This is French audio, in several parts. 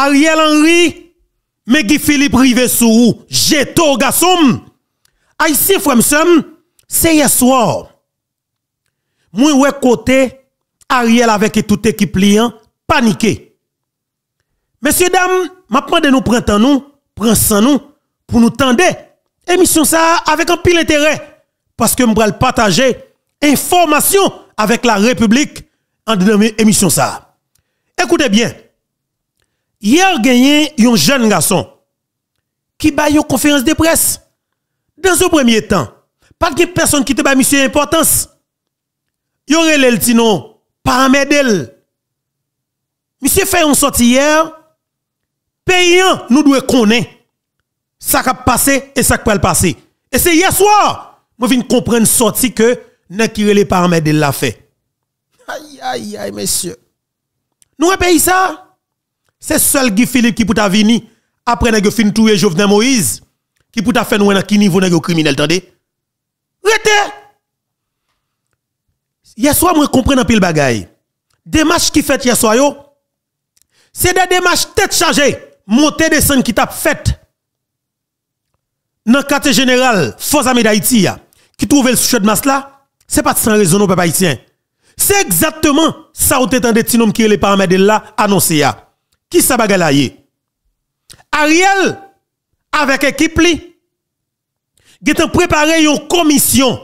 Ariel Henry, Megi Philippe Rive sous jeto garçon. Haïtien frère c'est hier soir. Moi ouais côté Ariel avec toute équipe liant hein, paniqué. Messieurs dames, maintenant de nous prendre nous, prendre sans nous pour nous tendre émission ça avec un pile intérêt parce que m'bral partager information avec la République en émission ça. Écoutez bien. Hier, gagné un jeune garçon qui a une conférence de presse. Dans ce premier temps, pas de personne qui te monsieur importance. Yon le ti paramèdel. Monsieur fait une sortie hier, payant, nous devons connaître ça qui a passé et ça qui pas passer. Et c'est hier soir, moi viens comprendre sortie que n'a qui relèl l'ont l'a fait. Aïe, aïe, aïe, Monsieur, Nous avons payé ça? C'est seul Guy Philippe qui peut venir après que fin touyer Jovenel Moïse qui peut faire nous un qui niveau de criminel tendez. Rete. Hier soir moi comprendre pile bagaille. Démarche qui fait hier soir yo c'est des démarches tête chargée, montée des scènes qui t'a fait dans le quartier général Force Armée d'Haïti qui trouvait le sujet de masse là, c'est pas sans raison peuple haïtien. C'est exactement ça où t'entendais Tinom qui est les paramètres là annoncé qui ça bagalaye? Ariel, avec équipe li, en préparé une commission.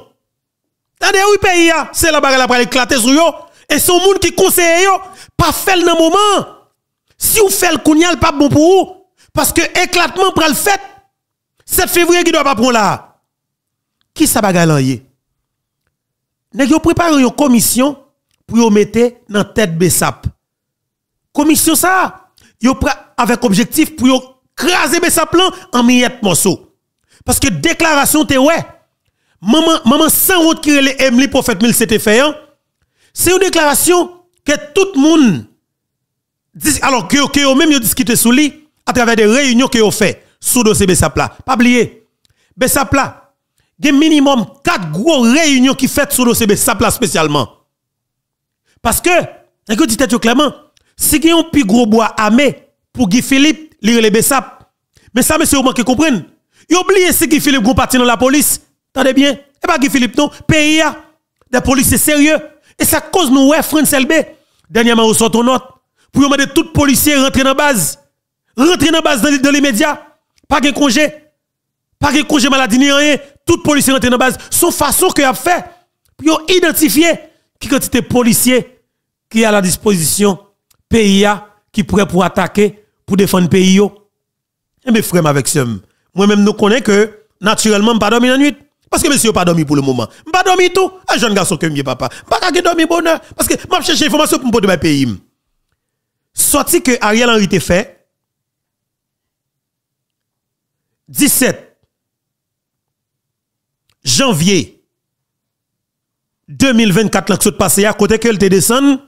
Tandis oui, pays, c'est la bagarre pour éclater sur yo. Et son monde qui conseille yo, pas faire nan moment. Si vous faites le kounyal, pas bon pour vous. Parce que éclatement pour le fait. 7 février qui doit pas prendre là. Qui ça bagarre là yé? ont préparé une commission pour yon mettre dans tête Bessap. Commission ça, yo avec objectif pour yo craser Bessaplan en miette morceaux. Parce que déclaration te ouais, maman, maman sans route qui est Emily prophète mille c'était fait, hein. c'est une déclaration que tout le monde dit, alors que, que même yo sous lui à travers des réunions que yo fait sous dossier Bessapla. Pas oublier, Bessapla, il y a minimum 4 gros réunions qui fait sous dossier Bessapla spécialement. Parce que, et que clairement, si vous avez un plus gros bois armé, pour Guy Philippe, lire les Bessap. Mais ça, monsieur, vous manquez comprendre. Vous oubliez si Guy Philippe vous parti dans la police. Attendez bien. Et eh pas ben, Guy Philippe, non. Pays, la police est sérieux. Et ça cause nous, ouais, France LB. Dernièrement, sort sortez note. Pour demander les policiers rentrer dans la base. Rentrer dans la base dans, l'immédiat. Pas de congé. Pas de congé maladie ni rien. Tout policiers rentrer dans la base. Son façon que a fait. Pour identifier qui quantité policier qui est à la disposition PIA qui pourrait pour attaquer pour défendre le pays. Et eh, mes frères avec Sem, moi-même, nous connais que naturellement, pas dormi la nuit. Parce que monsieur pas dormi pour le moment. Pas dormi tout. Un eh, jeune garçon comme papa. Pas qu'à dormi bonheur. Parce que m'a cherché information pour me pays. Sorti que Ariel Henry te fait. 17 janvier 2024, l'an qui passé à côté que te descend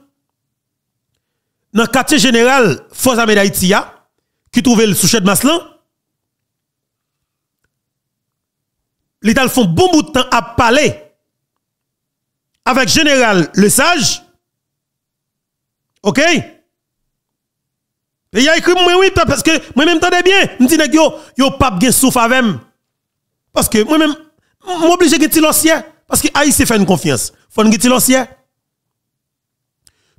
dans le quartier général Force Armée d'Haïti, qui trouvait le souchet de Maslan, l'État font bon bout de temps à parler avec général Le Sage. OK? Et il a écrit oui parce que moi même t'entends bien, me dis, yo yo pas bien souffle avec parce que moi même m'obligé que ti parce que Haïti fait une confiance. Il Faut que ti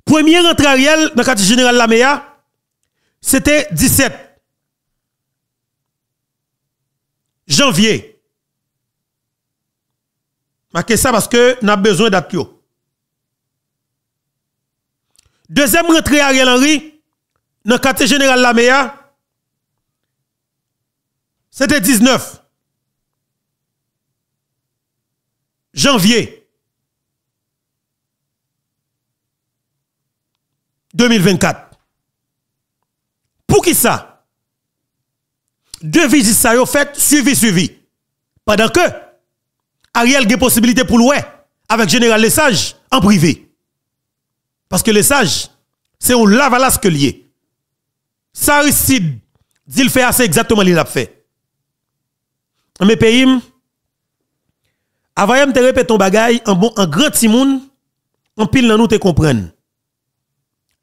Premier rentrée Ariel dans le quartier général Lamea, c'était 17 janvier. Marquez ça parce que nous besoin d'appui. Deuxième rentrée Ariel Henry dans le quartier général Lamea, c'était 19 janvier. 2024. Pour qui ça? Deux visites ça ont fait, suivi, suivi. Pendant que Ariel a des possibilité pour louer avec Général Lesage en privé. Parce que Lesage, c'est au lavalas que lié. Saricide, dit le fait assez exactement ce qu'il a fait. Mais pays, avant de répéter ton bagaille, un bon, grand timoun, en pile dans nous te comprendre.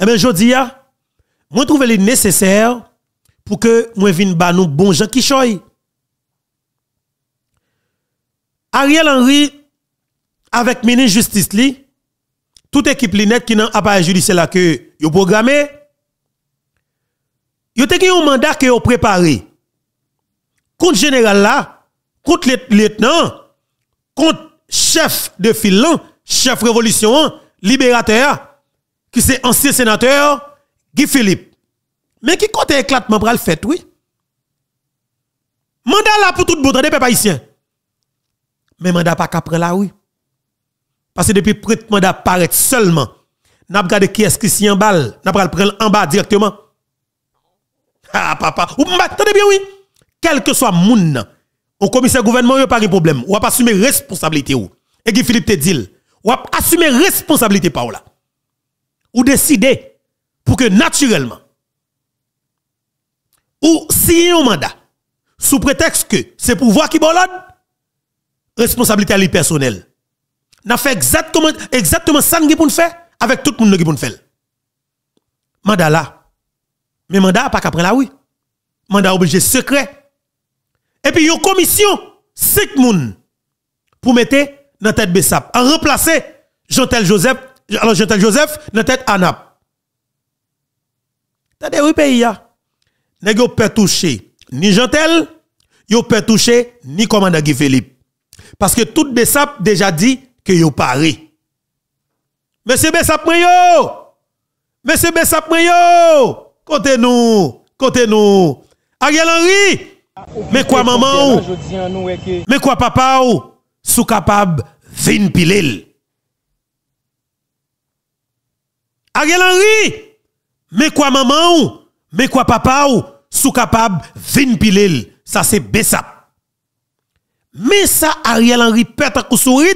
Eh bien, je dis, ah, moi trouve le nécessaire pour que moi vienne ba nous bon gens qui choy. Ariel Henry avec ministre justice toute équipe qui qui n'a judiciaire là que yo programmé yo te un mandat que yo préparé contre général là le lieutenant contre chef de filan chef révolution libérateur qui c'est ancien sénateur Guy Philippe. Mais qui compte éclatement pour le fait, oui. Mandat là pour tout le monde, des pas ici. Mais mandat pas qu'après là, oui. Parce que depuis prêt mandat paraît seulement, n'a pas regardé qui est-ce qui s'y emballe, n'a pas le en bas directement. Ah, papa. Ou attendez bien, oui. Quel que soit moun, au commissaire gouvernement, il n'y a pas de problème. Ou pas assumer responsabilité ou. Et Guy Philippe te dit, ou assumer responsabilité par là ou décider pour que naturellement, ou signer un mandat, sous prétexte que c'est pouvoir qui bolade, responsabilité à personnelle. N'a fait exactement, exactement ça que nous faire avec tout le monde qui nous faire. Mandat là. Mais mandat pas qu'après là, oui. Mandat obligé secret. Et puis, il une commission, 5 moun, pour mettre dans tête de Bessap, en remplacer Jean-Tel Joseph alors j'étais Joseph, dans tête ANAP. T'as des oui pays là. Hein. Nèg yo pas toucher ni Jantel, yo pouvez toucher ni commandant Guy Philippe. Parce que tout Bessap déjà dit que yo paré. Monsieur Bessap moi yo. Monsieur Bessap moi yo. Côté nous, côté nous. Ariel Henry. Mais quoi maman ou? Mais quoi papa ou? Sou capable vin pilil. Ariel Henry, mais quoi maman ou, mais quoi papa ou, sous capable, vin pilil, ça c'est Bessap. Mais ça, Ariel Henry pète un sourire.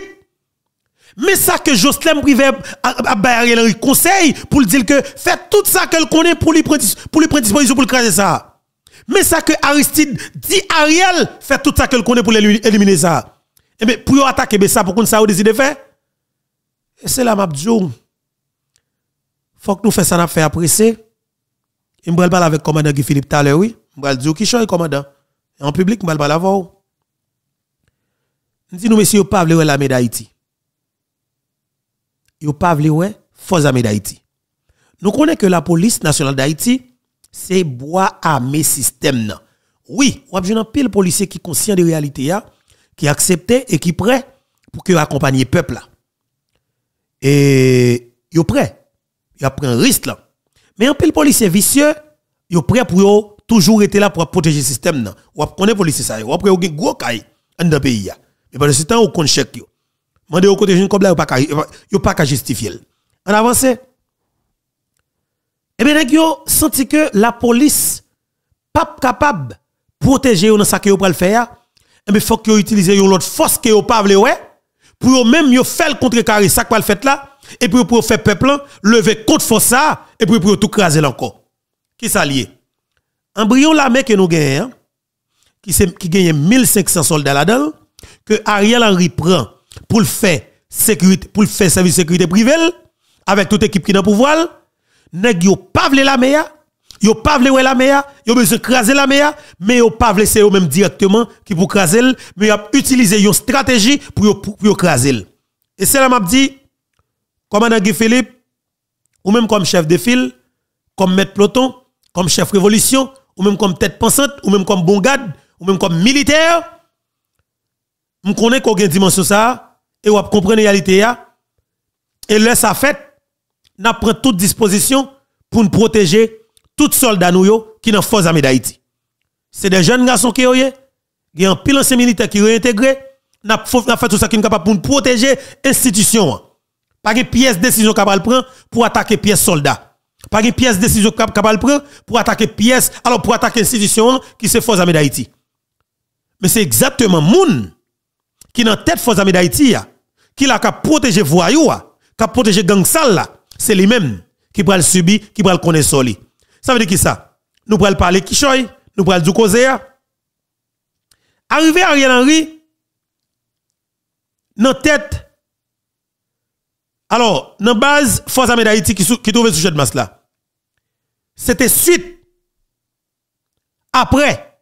Mais ça que Jocelyn Privé à Ariel Henry conseille pour dire que fait tout ça qu'elle connaît pour lui prendre pour lui disposition pour le craser ça. Mais ça que Aristide dit Ariel fait tout ça qu'elle connaît pour éliminer ça. Et eh mais pour attaquer ça pour qu'on ça décide de faire. Et c'est là m'a oh, faut que nous fassions ça n'a affaire. apprécier. Je me parle avec le commandant Guy Philippe tout à l'heure, oui. Je me dire qui le commandant. En public, je me parle avant. Je dis nous messieurs, pas parler la médaille d'Haïti. pouvez pas voulez pas force armée d'Haïti. Nous connaissons que la police nationale d'Haïti c'est bois armé système nan. Oui, on a besoin pile policier qui conscient de réalité hein, qui acceptent et qui prêt pour que le peuple là. Et yo prêt y a pris un risque là. Mais en pile policier vicieux, y a prêt pour toujours être là pour protéger le système là. Ou est policier ça, ou après il gros caille dans le pays là. Mais pendant ce temps, on compte chèque yo. Mande au côté jeune comme là, a pas qu'à justifier. En avance. Eh bien, yo senti que la police pas capable protéger dans ça que yo pral faire. Eh bien, faut que yo utiliser l'autre force que yo pas vle ouais pour yo même yo faire contre le contrecarrer ça qu'elle fait là et puis pour faire peuple lever contre force ça et puis pour tout craser encore qui s'allie la l'armée que nous gagnons hein, qui qui gagne 1500 soldats là-dedans que Ariel Henry prend pour le faire sécurité pour le faire service sécurité privée avec toute équipe qui dans pouvoir ne yo pas vle la mer yo pas vle la mer yo besoin craser la mer mais yo pas vle c'est eux même directement qui pour craser mais yo utiliser une stratégie pour yo, pour, craser et c'est là m'a dit commandant Guy Philippe, ou même comme chef de file, comme maître peloton, comme chef révolution, ou même comme tête pensante, ou même comme bon garde, ou même comme militaire, je connais qu'on a une dimension ça, et on comprend la réalité. Et là, ça fait, nous prenons toute disposition pour nous protéger tous soldats qui en force armée d'Haïti. C'est des jeunes garçons qui ont il y un pile ancien militaire qui est réintégré, nous fait tout ça qui capable pour nous protéger l'institution. Pas de pièce décision capable prend pour attaquer pièce soldat. Pas de pièce décision capable prend pour attaquer pièce alors pour attaquer institution qui se force armée d'Haïti. Mais c'est exactement moun qui en tête force armée d'Haïti qui la cap protéger voyou qui protéger gang sale c'est lui-même qui va le subir, qui va le connaître soli. Ça veut dire qui ça Nous pral parler qui choy, nous pral du causer. causeur. Arrivé Ariel Henry dans tête alors, dans la base Force Armée d'Haïti qui, trouvait ce jeu de masse là, c'était suite, après,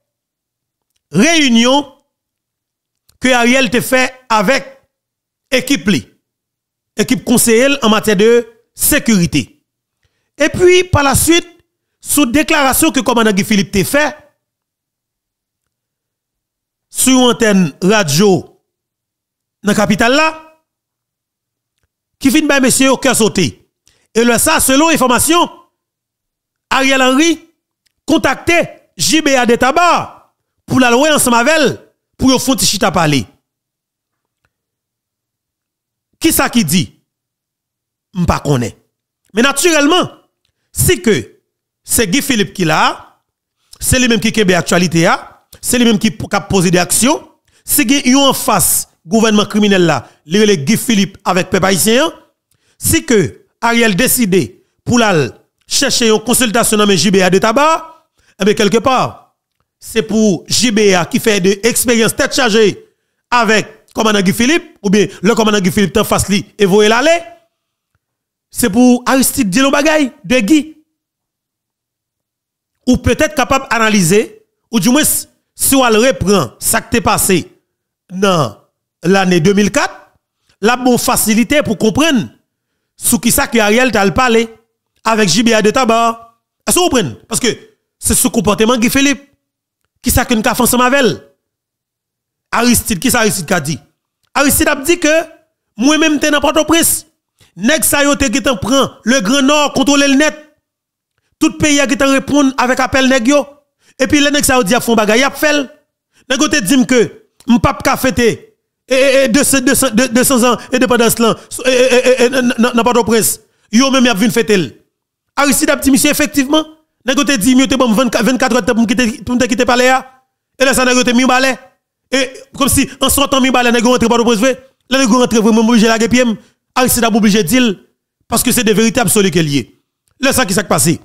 réunion que Ariel te fait avec équipe équipe conseillère en matière de sécurité. Et puis, par la suite, sous déclaration que commandant Philippe te fait, sur antenne radio dans la capitale là, qui finit par monsieur au cœur sauté. Et le ça, selon information, Ariel Henry contacté JBA de tabac pour la loi ensemble avec elle pour font chita parler. Qui ça qui dit? M'pa connaît. Mais naturellement, si que c'est Guy Philippe qui l'a, c'est lui-même qui a actualité, c'est lui-même qui a posé des actions, c'est il y en face gouvernement criminel là, le Guy Philippe avec peuple haïtien, si que Ariel décide pour la chercher une consultation dans le JBA de tabac, eh bien quelque part, c'est pour JBA qui fait de l'expérience tête chargée avec commandant Guy Philippe, ou bien le commandant Guy Philippe t'en face lui et vous l'aller. C'est pour Aristide Dino Bagay de Guy. Ou peut-être capable d'analyser, ou du moins, si on reprend ça qui est passé dans l'année 2004, la bonne facilité pour comprendre ce qui ça que Ariel t'a parlé avec JBA de tabac. Est-ce que vous comprenez? Parce que c'est ce comportement qui Philippe. Qui ça que nous avons ensemble avec Aristide, qui ça Aristide a dit? Aristide a dit que moi-même t'es n'importe prince Nèg sa yo qui t'en prend le grand nord contrôler le net. Tout pays qui t'en répond avec appel nèg yo. Et puis les nèg sa yo di a font bagay a fait. Nèg te dit que m'pap ka fêter et de 200 ans indépendance là n'a pas de presse. yo même y a vinn fêter Aristide a dit monsieur effectivement N'a pas dit mieux te 24 heures pour quitter pour quitter palais hein. et là ça pas de mis balai et comme si en sortant mieux balai n'a rentré pas de presse. là presse, rentré vraiment obligé la guepiem Aristide a obligé dire parce que c'est des vérités absolues qu'elle y est là ça qui s'est passé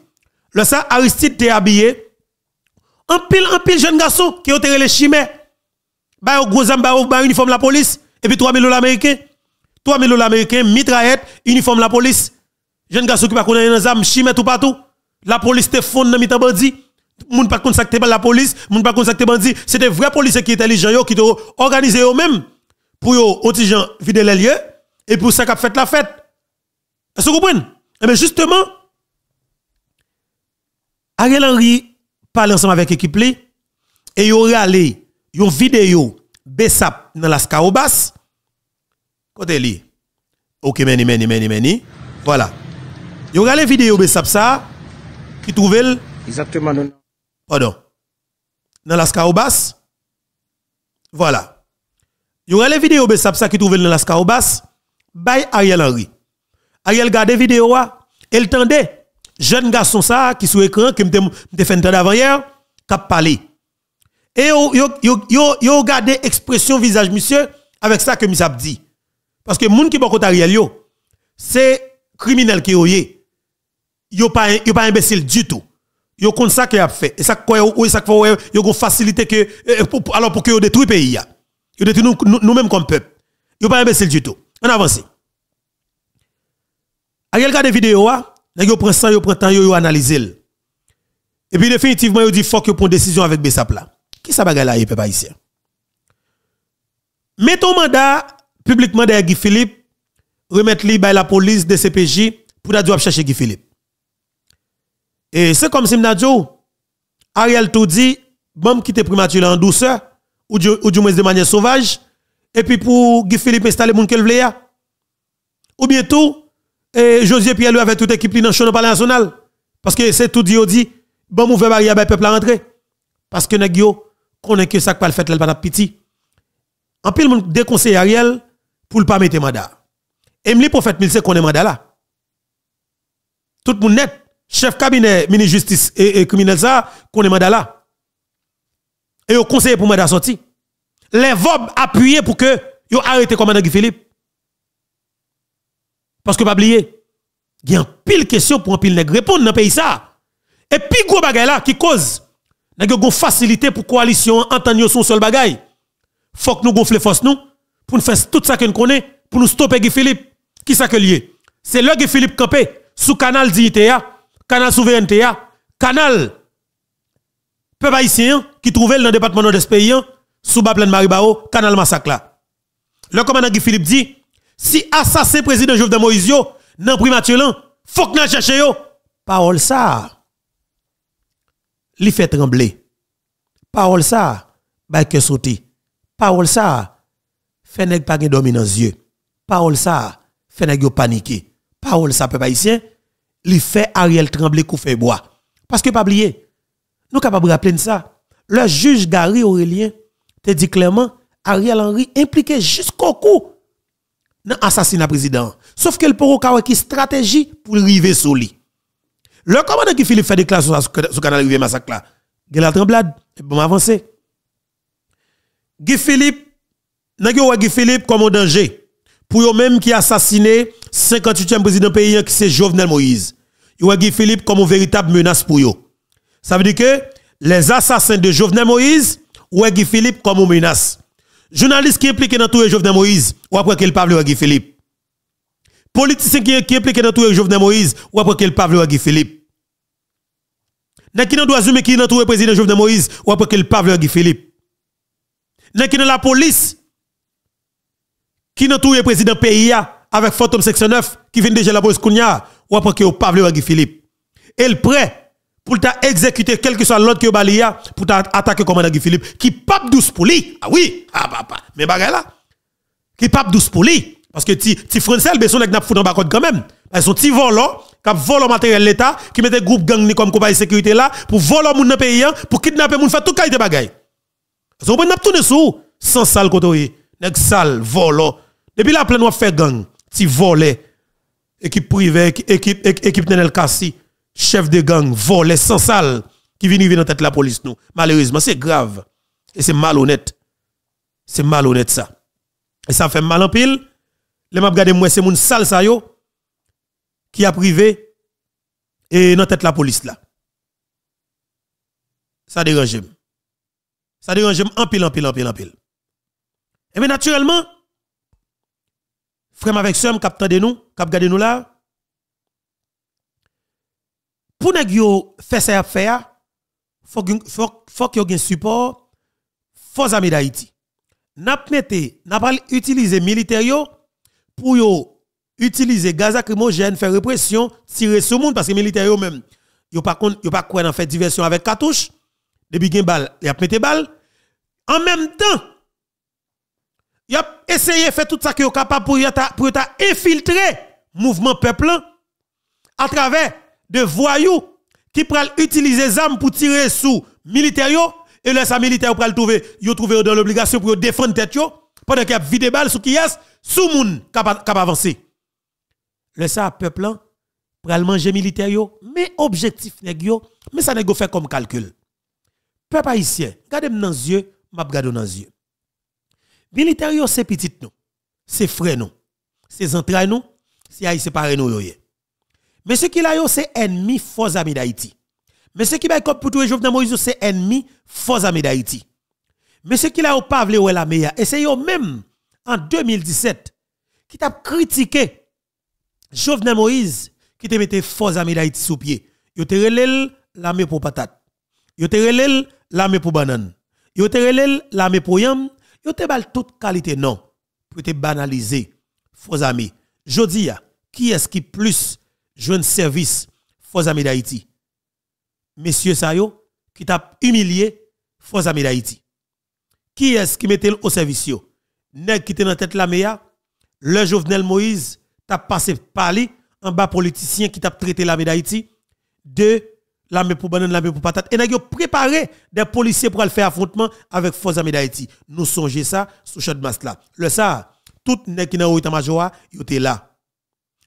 là ça Aristide t'est habillé en pile en pile jeune garçon qui ont été les chimères bah au gros bah, bah uniforme la police et puis 3000 dollars américains 3000 dollars américains mitraillette uniforme la police jeune garçon qui pas connaît dans armes chimet ou partout la police te fond dans mitan ne moun pas contacté pas la police moun pas contacté bandit c'est des vrais policiers qui intelligents yo qui ont organisé eux-mêmes pour yo gens les lieux et pour ça qu'a fait la fête est-ce que vous comprenez mais eh justement Ariel Henry parle ensemble avec l'équipe et il aurait allé une vidéo Bessap nan la Scaobas. Kote li. OK meni meni meni meni. Voilà. Yon rale vidéo Bessap ça qui trouve exactement non. Pardon. Nan la Scaobas. Voilà. Yon rale vidéo Bessap ça qui trouve nan la Scaobas by Ariel Henry. Ariel garde vidéo wa, elle tendait jeune garçon ça qui sur écran qui m'te défendait d'avant hier qui a parlé. Et yo, yo, yo, yo, expression visage monsieur avec ça que monsieur dit. Parce que moun qui bon contre Ariel yo, c'est criminel qui yo yé. Yo pas yo pas imbécile du tout. Yo comme ça qu'il a fait. Et ça quoi yo ça yo go facilité que euh, alors pour que yo détruit pays ya. Yo détruit nous nous-mêmes comme peuple. Yo pas imbécile du tout. On avance. Ariel regarde vidéo a, hein. nèg yo prend ça, yo prend temps, yo yo Et puis définitivement yo dit faut que prend décision avec là qui ça là, il peuples pas ici? Mettons mandat publiquement derrière Guy Philippe, remettre li par la police de CPJ pour ap chercher Guy Philippe. Et c'est comme si dit Ariel tout dit bon quitte primature en douceur ou du, ou moins de manière sauvage et puis pour Guy Philippe installer moun qu'elle veut Ou bien tout et José Pierre lui avec toute équipe dans le palais national parce que c'est tout dit dit bon mouvement barrière ben peuple à rentrer parce que nous connaît que ça va le fait là pas petit. En pile monde déconseille Ariel pour ne pas mettre mandat. Emily Prophète Milse connaît mandat là. Tout le monde net chef cabinet ministre justice et, criminel e ça connaît mandat là. Et au conseiller pour mandat sorti. Les VOB appuyés pour que yo le commandant Guy Philippe. Parce que pas oublier, il y a pile question pour un pile nèg répondre dans pays ça. Et puis gros bagay là qui cause nous avons facilité pour coalition entendre son seul bagaille. Faut que nous gonfler force nous pour nous faire tout ça que nous connaissons pour nous stopper Guy Philippe. Qui ça que lié C'est là Guy Philippe campé sous canal d'ITA, canal souveraineté, canal peuple haïtien hein, qui trouvait dans le département de pays hein, sous bas plein Maribao, canal massacre là. Le commandant Guy Philippe dit si assassin président Jovenel Moïse dans dans primature il faut que nous cherchions. Parole ça li fait trembler. Parole ça, bah que sauter. Parole ça, fait nèg pas dormi dans yeux. Parole ça, fait nèg paniquer. Parole ça peuple haïtien, li fait Ariel trembler kou fait bois. Parce que pas oublier, nous capables rappeler ça. Le juge Gary Aurélien te dit clairement Ariel Henry impliqué jusqu'au cou dans l'assassinat président. Sauf que le poro qui stratégie pour river sur lui. Le commandant qui Philippe fait des classes sur le canal Rivière Massacre là, il a tremblade, eh bon ben, avancé. Guy Philippe, n'a Guy Philippe comme un danger pour eux même qui assassiné 58e président pays qui c'est Jovenel Moïse. Il a Guy Philippe comme une véritable menace pour eux. Ça veut dire que les assassins de Jovenel Moïse ou Guy Philippe comme une menace. Journaliste qui impliqué dans tout Jovenel Moïse, ou après qu'il parle de Guy Philippe politicien qui est impliqué dans tout Jovenel Moïse, ou après qu'il parle Guy Philippe. Dans qui n'a droit qui n'a le président Jovenel Moïse, ou après qu'il parle Guy Philippe. Dans qui la police, qui n'a tout président PIA, avec Phantom 69, qui vient déjà la police Kounia, ou après qu'il parle Guy Philippe. Elle prêt pour ta exécuter quel que soit l'autre que balia pour attaquer le commandant Guy Philippe qui pape douce pour lui ah oui ah papa bah, bah, mais bagay là qui pape douce pour lui parce que ti, ti français, le besoin n'a pas dans bas quand même. Bah, ils sont ti volants, hein, qui volent matériel l'État, qui mettent groupe gang comme compagnie sécurité là, pour voler moun dans pays, hein, pour kidnapper moun, faire tout cas de bagay. Ils sont tous les sous, sans sale côté, nèg sale, volant. Hein. Depuis la pleine, fait gang, ti volé, équipe privée, équipe, équipe Nenel Kassi, chef de gang, volé, sans sale, qui vient dans tête la police nous. Malheureusement, c'est grave. Et c'est malhonnête. C'est malhonnête ça. Et ça fait mal en pile les m'a gade moi c'est mon sal sa yo qui a privé et dans tête la police là. Ça dérange Ça dérange en pile en pile en pile en pile. Et eh naturellement frère avec soeur, cap de nous, cap garder nous là. Pour nèg yo faire ça il faut faut faut ait un support force amis d'Haïti. N'a mette, n'a pas utiliser militaire pour utiliser gaz acrymogène faire répression, tirer sur le monde, parce que les militaires eux-mêmes, ils n'ont pas quoi en fait diversion avec cartouche, depuis des balle, ils ont des balle. En même temps, ils ont essayé de faire tout ça qu'ils est capable pour, pour infiltrer le mouvement peuple à travers des voyous qui prennent utiliser les armes pour tirer sous militaires et les militaires le trouver, dans l'obligation pour défendre tête pendant qu'il a vide balle sous qui est, sous moun cap avancer. Le ça peuple pour manger militaire yo, mais objectif nèg mais ça nèg fait comme calcul. Peuple haïtien, regardez dans les yeux, m'a regardé dans les yeux. Militaire yo c'est petit C'est frère C'est entraîné nous, c'est haïtien c'est Mais ce qui l'ont, c'est ennemi force ami d'Haïti. Mais ce qui va pour tous les c'est ennemi force ami d'Haïti. Mais ce qu'il a pas ou la meilleure, et c'est eux-mêmes, en 2017, qui t'a critiqué Jovenel Moïse, qui te mettait faux amis d'Haïti sous pied. Ils te relèl l'armée pour patate. Ils te relèl l'armée pour banane. Ils te relèl l'armée pour yam. Yo te bal toute qualité non. Pour te banaliser. Faux amis. Jodi qui est-ce qui plus un service faux amis d'Haïti? Monsieur Sayo, qui t'a humilié faux amis d'Haïti. Qui est-ce qui mettait au service Nèg qui était dans tête la mea, le Jovenel Moïse t'a passé par lui en bas politicien qui t'a traité l'armée d'Haïti de l'armée pour banane, l'armée pour patate et nèg préparé des policiers pour aller faire affrontement avec force armée d'Haïti. Nous songez ça sous chat de masque là. Le ça, tout nèg qui dans létat major, il était là.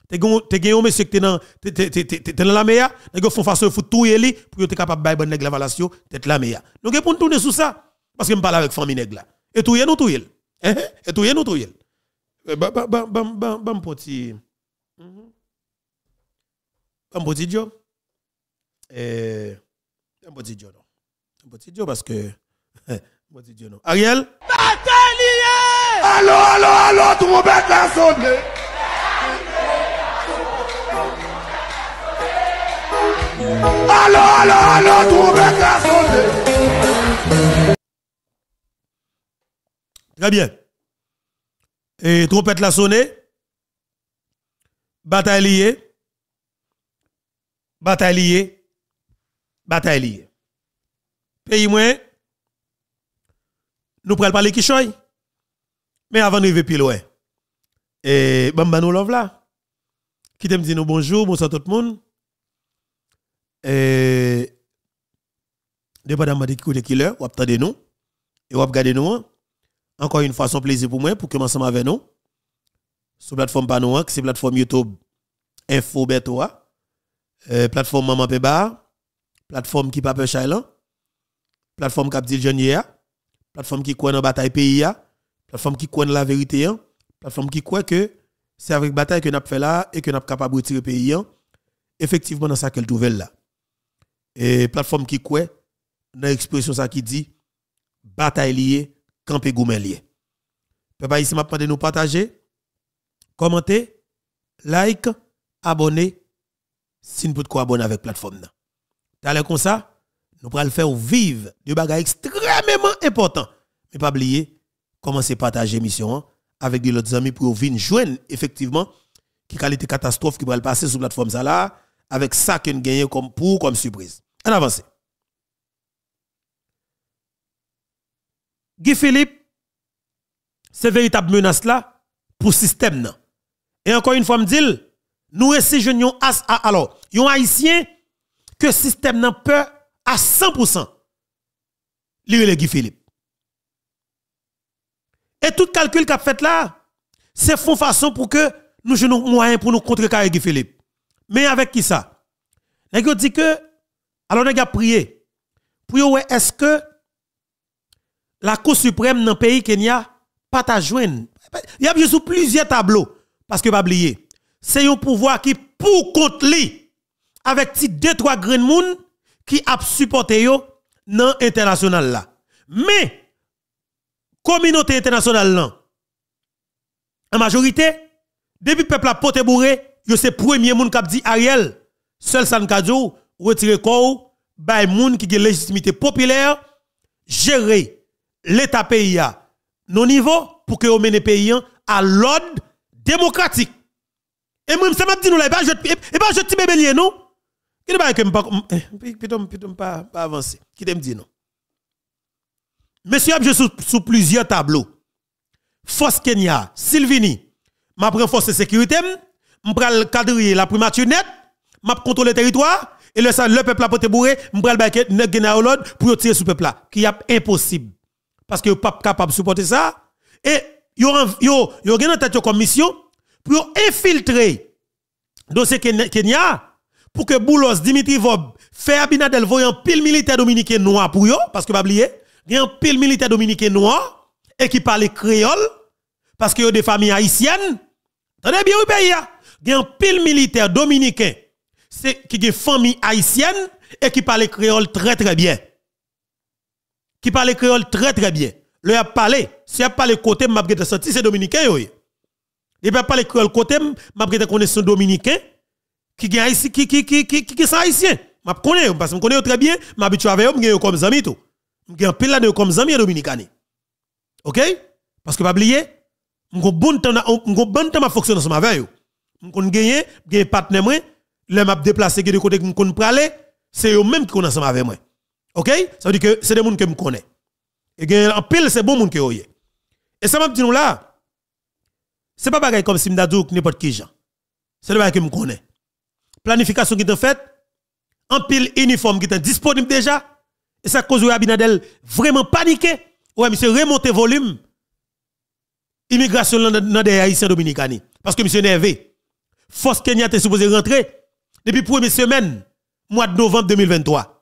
T'es gagné un monsieur qui t'es dans la mea, nèg font façon foutre tout pour être capable de faire valation, tête la mea. Donc pour tourner sous ça. Parce que je parle avec famille là. Et tout nous tout Et tout nous tout euh, Bam bam bam bam bam petit. Bam mhm. petit bon, Eh un petit bon, non. Un petit bon, parce que petit bon, non. Ariel Batelier Allô allô allô bon, la sonne. Allô allô allô bon, la Très bien. Et trompette la sonner, Bataille liée. Bataille liée. Bataille liée. Pays moins. Nous prenons parler qui choy. Mais avant de plus loin. Et bamba nous love là. Qui t'aime dit nous bonjour, bonsoir tout le monde. Et. Dépendamment de qui de qui l'heure, ou attendez nous. Et ou regardez nous. Hein. Encore une fois, son plaisir pour moi pour commencer avec nous. Sur la plateforme Panou, hein, c'est plateforme YouTube Info Betoa, hein. euh, plateforme Maman Peba, plateforme qui Pape hein. plateforme Cap Diljonier, plateforme qui croit en bataille pays, plateforme qui coin la vérité, plateforme qui croit que c'est avec bataille que nous fait là et que nous capable de retirer pays. Effectivement, dans sa qu'elle trouve là. Et plateforme qui croit, dans l'expression ça qui dit, bataille liée, campé Peu pas ici m'a de nous partager, commenter, like, abonner, si nous pouvons abonner avec la plateforme. T'as comme ça, nous pourrons le faire vivre de bagages extrêmement important. Mais pas oublier, commencer à partager l'émission hein, avec de autres amis pour venir joindre effectivement qui qualité catastrophe qui va passer sur la plateforme ça là avec ça qu'on gagne comme pour comme surprise. En avance. Guy Philippe, c'est véritable menace là pour le système. Et encore une fois, me dit, nous essayons as à ah, alors, yon haïtien que système n'a peur à 100%. Lire Guy Philippe. Et tout calcul qu'a fait là, c'est font façon pour que nous ayons moyen pour nous contrecarrer Guy Philippe. Mais avec qui ça? a dit que alors on a prié. Pour est-ce que la Cour suprême dans le pays Kenya, pas ta joindre. Il y a plusieurs tableaux. Parce que, pas oublier, c'est un pouvoir qui, pour contre lui, avec petit deux, trois grands qui a supporté yo dans l'international là. Mais, communauté internationale là, en majorité, depuis le peuple a poté bourré, c'est le premier monde qui a dit Ariel, seul San Kadjou, retirer corps, bay moun qui a légitimité populaire, gérer l'État pays à nos niveaux pour que vous menez pays à l'ordre démocratique. Et moi, ça m'a dit, nous, et eh, pas je petit bébé lié, non? n'y ne pas que je ne pas avancer. Qui te dit, non? Monsieur, je suis sous plusieurs tableaux. Force Kenya, Sylvini, m'a pris force de sécurité, m'a prends le cadre la primature net, m'a contrôle le territoire, et le, le peuple a poté bourré, m'a prends le l'ordre pour tirer sur le peuple là, qui est impossible parce que pas capable de supporter ça. Et yo yo yo gagne tête mission pour infiltrer ce Kenya pour que Boulos Dimitri Vob fait Abinadel voyant pile militaire dominicain noir pour yon. parce que pas oublier, un pile militaire dominicain noir et qui parle créole parce que yo des familles haïtiennes. Attendez bien ou pays a un hein. pile militaire dominicain qui qui des famille haïtienne et qui parle créole très très bien qui parle créole très très bien. Le a parlé, si a parlé côté m'a gete senti c'est dominicain yo. Il peut parler créole côté m'a gete connaissance dominicain qui gagne ici qui qui qui qui qui sont haïtien. M'a connais parce que me connais très bien, m'habitue avec eux, m'gagne comme ami tout. M'gagne pile là comme ami dominicain. OK Parce que pas oublier, m'gon bon temps m'gon bon temps m'a fonctionner ensemble avec yo. M'gon gagner, gagner partenaire moi, les m'a déplacer de côté m'gon praler, c'est eux même qui connaissent ensemble avec moi. OK Ça veut dire que c'est des gens que me connais. Et en pile c'est bon monde que oyé. Et ça m'a dit nous là c'est pas pareil comme si n'importe qui gens. C'est des gens que me connais. Planification qui est faite, en pile uniforme qui est disponible déjà et ça cause Abinadel vraiment paniqué. Ouais, monsieur remonter volume immigration dans des haïtiens dominicani parce que monsieur énervé. Force Kenya est supposé rentrer depuis première semaine mois de novembre 2023.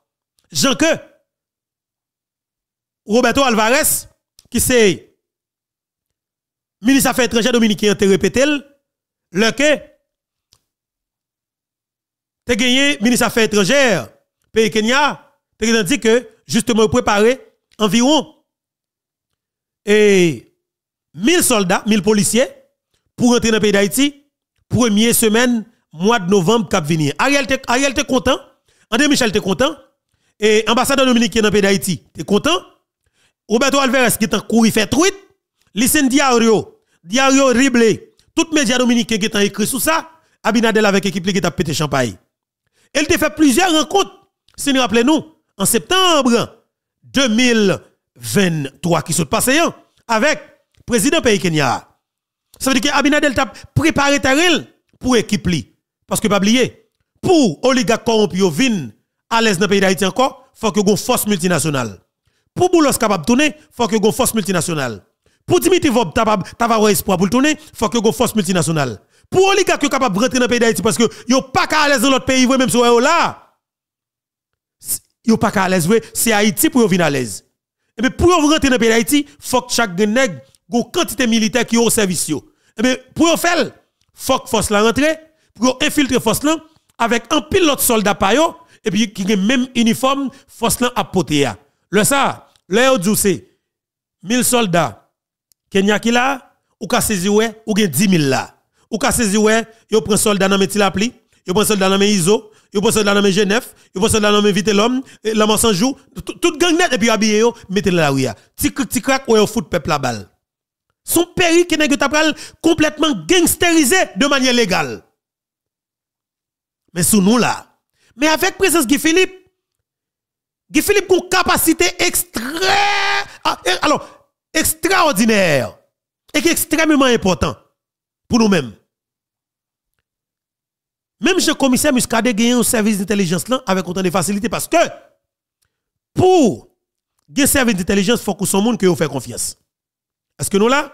Jean que Roberto Alvarez, qui c'est ministre des Affaires étrangères dominicain, te répété, le que te gagné ministre des Affaires étrangères, pays Kenya, te dit que justement préparé environ et 1000 soldats, 1000 policiers pour entrer dans le pays d'Haïti, première semaine, mois de novembre, cap venir. Ariel était Ariel content, André Michel était content, et ambassadeur dominicain dans le pays d'Haïti, t'es content? Roberto Alvarez qui est en courri fait tweet, Listen Diario, Diario Riblé, tout média dominicain qui est en écrit sous ça, Abinadel avec l'équipe qui a pété champagne. Elle t'a fait plusieurs rencontres, si nous rappelons en septembre 2023 qui se passe hein, avec le président pays Kenya. Ça veut dire que Abinadel t'a préparé Taril pour l'équipe Parce que pas oublier, pour oligarque corrompu vin à l'aise dans le pays d'Haïti encore, il faut que une force multinationale. Pour Boulos capable tourner, il faut que une force multinationale. Pour Dimitri Vob capable espoir pour tourner, faut que une force multinationale. Pour oligarque capable de rentrer dans le pays d'Haïti parce que n'avez pas à l'aise dans l'autre pays, même si avez oh là. n'avez pas à l'aise, c'est Haïti pour venir à l'aise. Et eh bien pour rentrer dans le pays d'Haïti, faut que chaque nègre une quantité militaire qui est au service Et eh bien pour il faut que force la rentrer, pour infiltrer force là avec un pilote soldat par et puis qui a même uniforme, force là à poter. Le ça, le c'est 1000 soldats, Kenya qui là, ou ka saisi ou gen 10 000 là. Ou ka saisi ouais, yo prend soldat dans la pli yo prend soldat dans ISO, yo prend soldat dans Genève, yo prend soldat dans vite l'homme, l'homme sans jour, toute gang net et puis habillé yo, mettez la ria Tic tic crac ou yo foot peuple la balle. Son péri qui n'est pas complètement gangsterisé de manière légale. Mais sous nous là, mais avec présence Guy Philippe, Guy Philippe a une capacité extra... Ah, eh, alors, extraordinaire et qui est extrêmement important pour nous-mêmes. Même je commissaire Muscadet gagné un service d'intelligence avec autant de facilité parce que pour un service d'intelligence, il faut que son monde que vous fait confiance. Est-ce que nous là?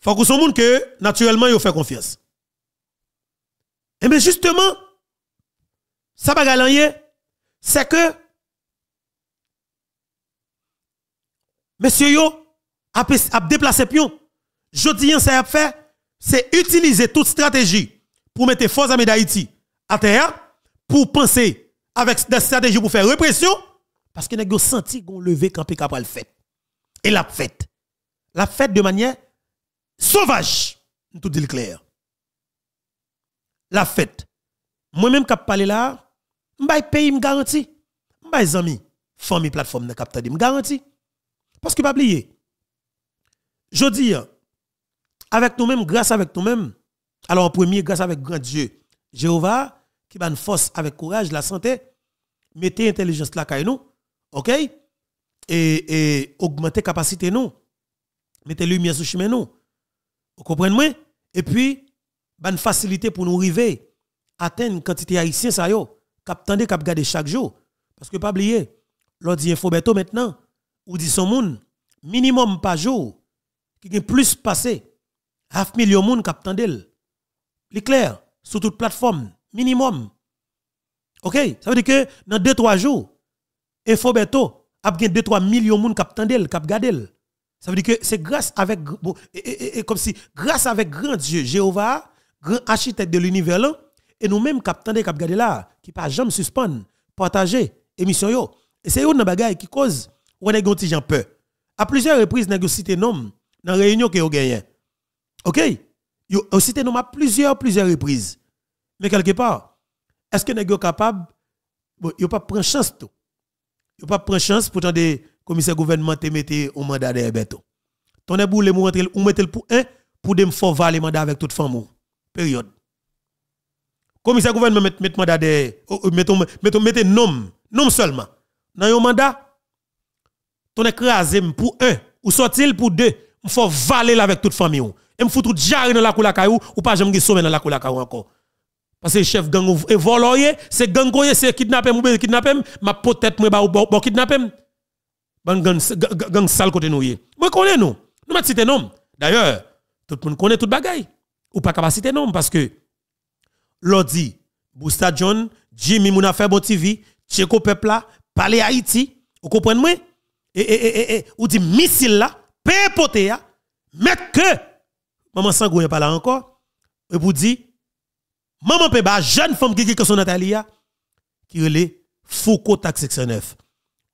Il faut que son monde que naturellement vous fait confiance. Et eh bien justement, ça va gagner, c'est que Monsieur yo a, déplacé pion. Jodi ça a fait, c'est utiliser toute stratégie pour mettre force à d'Haïti à terre pour penser avec des stratégies pour faire répression parce que a senti qu'on levé y capable le fait. Et la fête. La fête de manière sauvage, tout dit le clair la fête. Moi-même qui parle là, je paye, je garantir. Je amis, famille, plateforme, je garanti Parce que pas oublier. Je dis, avec nous-mêmes, grâce avec nous-mêmes, alors en premier, grâce avec grand Dieu, Jéhovah, qui va nous force avec courage, la santé, mettez intelligence là, nous, ok? Et, et augmentez capacité nous, mettez lumière sur chemin nous. Vous comprenez? Et puis, ban facilité pour nous arriver atteindre quantité haïtien ça yo cap tande cap garder chaque jour parce que pas oublier l'on dit info maintenant ou dit son monde, minimum par jour qui gagne plus passé half million moun cap tande li clair sur toute plateforme minimum OK ça veut dire que dans 2 3 jours info beto a deux 2 3 millions moun cap qui cap garder ça veut dire que c'est grâce avec et, comme si grâce avec grand Dieu Jéhovah grand architecte de l'univers là, et nous-mêmes qui de qui là, qui pas jamais suspend partager, émission yo. Et c'est une bagaille qui cause, on est gonti j'en peur. À plusieurs reprises, nous a cité nom dans réunion que vous gagné. OK? Vous a cité nom à plusieurs, plusieurs reprises. Mais quelque part, est-ce que nous capable, bon, vous pas prendre chance tout. yo pas prendre chance pour des commissaire gouvernement te au mandat de Herberto. Ton mou vous mette le pour un, pour dem fort valer mandat avec toute femme période. Commissaire gouvernement met, met mandat oh, oh, mettez nom, nom seulement. Dans un mandat, ton écrasé pour un, ou soit-il pour deux, Vous faut valer avec toute famille. Et me tout jarrer dans la cour la ou pas jamais sommer dans la cour la encore. Parce que chef gang ou voloye, c'est gang c'est kidnappé, ou bien kidnappé, ma peut-être moi bon kidnappé. gang gang sale côté nous. Moi connais nous. Nous mettons cité nom. D'ailleurs, tout le monde connaît toute bagaille ou pas capacité non parce que l'ordi Busta John Jimmy Mouna fait bon TV Tcheko Pepla là parler Haïti vous comprenez moi et et et ou dit missile là pépoté ya mais que maman Sangou pas là encore et vous dit maman Peba jeune femme qui que son Natalia qui relait Foucault taxe 69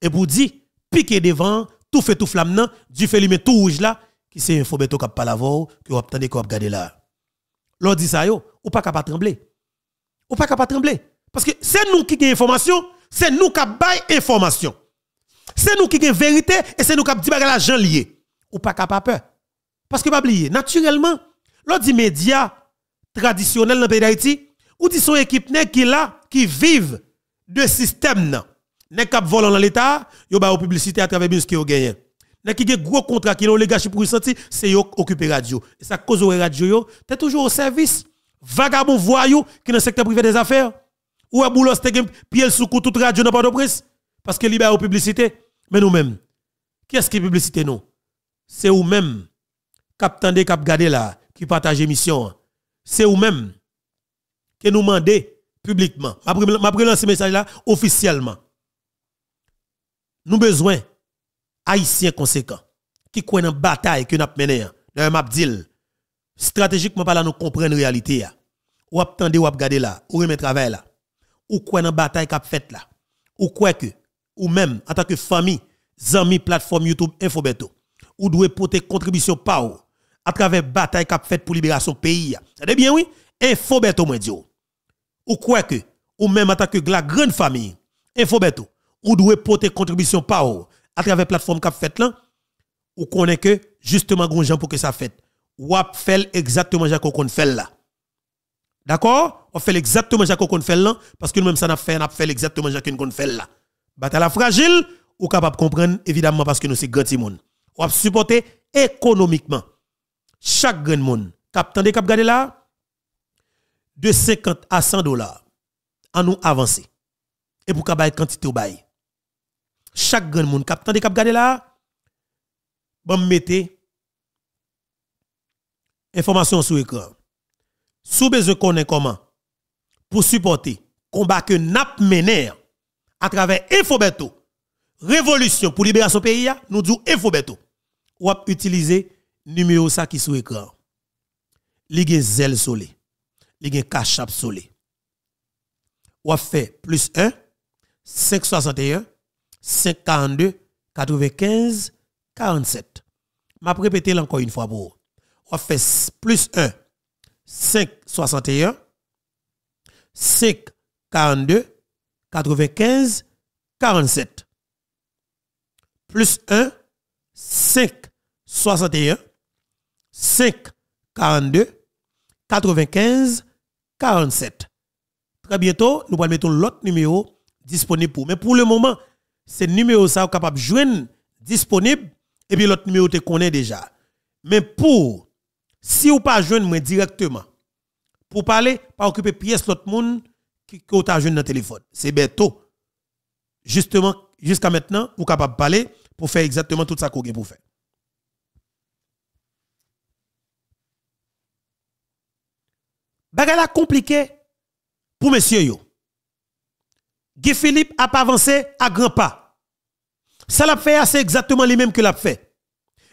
et vous dit piquer devant tout fait tout flamme du fait lui tout rouge là qui c'est un faux beto qui pas la qui vous attendez qui vous là l'on dit ça, yo, ou pas capable trembler. Ou pas capable trembler. Parce que c'est nous qui avons information, c'est nous qui avons information. C'est nous qui avons vérité et c'est nous qui avons dit la gens lié. Ou pas capable peur. Parce que pas oublier, naturellement, l'on dit médias traditionnels dans le pays d'Haïti, ou dit son équipe qui là, qui vivent de système. Nèg qui volant dans l'État, yo ba publicité à travers bien ce qui ont gagné. Là, qui ont gros contrat qui ont légat pour sentir, c'est eux occuper radio. Et ça cause la radio, tu es toujours au service. Vagabond voyou qui est dans le secteur privé des affaires. Ou à boulot, tu pied sous cou toute radio dans pas de presse. Parce que libère aux publicité. Mais nous-mêmes, qui est-ce qui publicité nous? C'est vous-même, cap tendez, cap là, qui partage l'émission. C'est vous-même qui nous demandons publiquement. Après, lancer ce message là officiellement. Nous besoin haïtien conséquent qui croit dans bataille que nous menée dans map deal stratégiquement là nous la réalité ou attendez ou regarder là ou remet travail là ou croit dans bataille qu'a faite là ou croit que ou même en tant que famille amis plateforme YouTube Infobeto ou doit porter contribution par à travers bataille qu'a faite pour libération pays C'est bien oui Infobeto moi dis... ou croit que ou même en tant que la grande famille Infobeto ou doit porter contribution par à travers plateforme qu'a fait là, ou est que justement gens pour que ça fait. Ou a fait exactement ce qu'on fait là. D'accord On fait exactement Jacques qu'on fait là parce que nous même ça n'a fait n'a fait exactement ce qu'on fait là. Bataille fragile ou capable comprendre évidemment parce que nous c'est grand monde. Ou a supporter économiquement chaque grand monde. Cap tendez cap garder là de 50 à 100 dollars à nous avancer. Et pour capable quantité au bail chaque grand monde cap tande cap là bon mettez information sur écran sous besoin est comment pour supporter combat que nap mener à travers Infobeto révolution pour libérer son pays nous disons Infobeto ou utiliser numéro ça qui sous écran li zel sole li kachap sole ou fait plus 1 561 542 95 47. Ma vais répéter encore une fois pour vous. On fait plus 1 5 61 5 42 95 47. Plus 1 5 61 5 42 95 47. Très bientôt, nous allons mettre l'autre numéro disponible pour. Mais pour le moment, c'est numéro ça capable joindre disponible et puis l'autre numéro te connaît déjà. Mais pour si ou pas joindre moi directement pour parler, pas occuper pièce l'autre monde qui t'a joindre dans téléphone. C'est bientôt. Justement jusqu'à maintenant êtes capable parler pour faire exactement tout ça qu'on a pour faire. compliqué pour monsieur Guy Philippe a pas avancé à grands pas. Ça l'a fait, assez exactement les mêmes que l'a fait.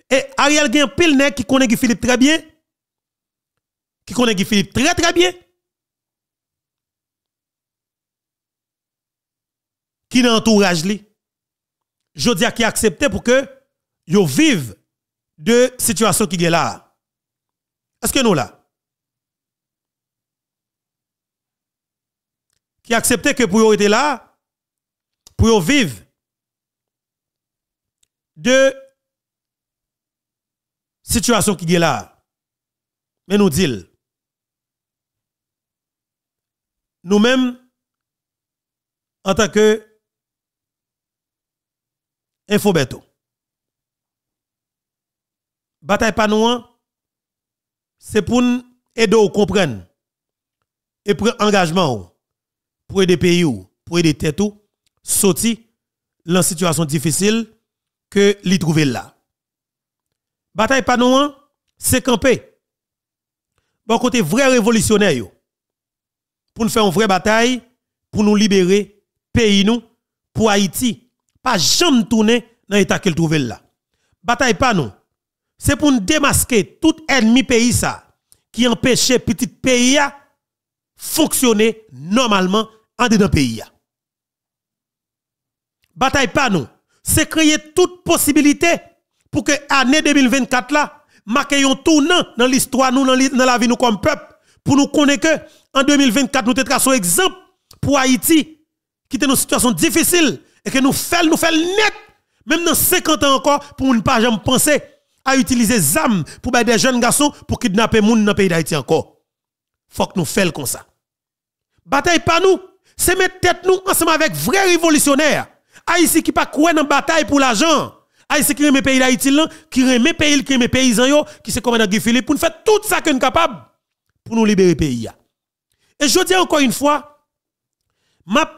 Et Ariel Gain qui connaît Guy Philippe très bien, qui connaît Guy Philippe très très bien, qui dans entourage je dis à qui accepté pour que yo vive de situation qui est là. Est-ce que nous là? qui acceptaient que pour eux étaient là, pour eux vivre de situation qui est là. Mais nous disons, nous-mêmes, en tant que la bataille pas nous, hein. c'est pour nous aider à comprendre et prendre engagement pour des pays ou pour des têtes ou sorti dans situation difficile que li trouver là. Bataille pas non, hein, c'est camper. Bon côté vrai révolutionnaire yo. Pour nous faire une vraie bataille pour nous libérer pays nous pour Haïti pas jamais tourner dans l'état qu'ils trouve là. Bataille pas non. C'est pour nous démasquer tout ennemi pays ça qui empêchait petit pays à fonctionner normalement en dedans pays. Bataille pas nous, c'est créer toute possibilité pour que l'année 2024 là marque un tournant dans l'histoire nous dans la vie nous comme peuple pour nous connaître que en 2024 nous être un exemple pour Haïti qui est dans une situation difficile et que nous faisons nous faisons net même dans 50 ans encore pour ne pas jamais penser à utiliser ZAM pour des jeunes garçons pour kidnapper les gens dans le pays d'Haïti encore. Faut que nous fassions comme ça. Bataille pas nous, c'est mettre tête nous ensemble avec vrais révolutionnaires. Haïti qui pas coué dans bataille pour l'argent. Haïti qui remet pays d'Haïti qui remet pays, qui remet paysans yo, qui se commandant Guy Philippe pour nous faire tout ça que nous capable pour nous libérer pays Et je dis encore une fois, ma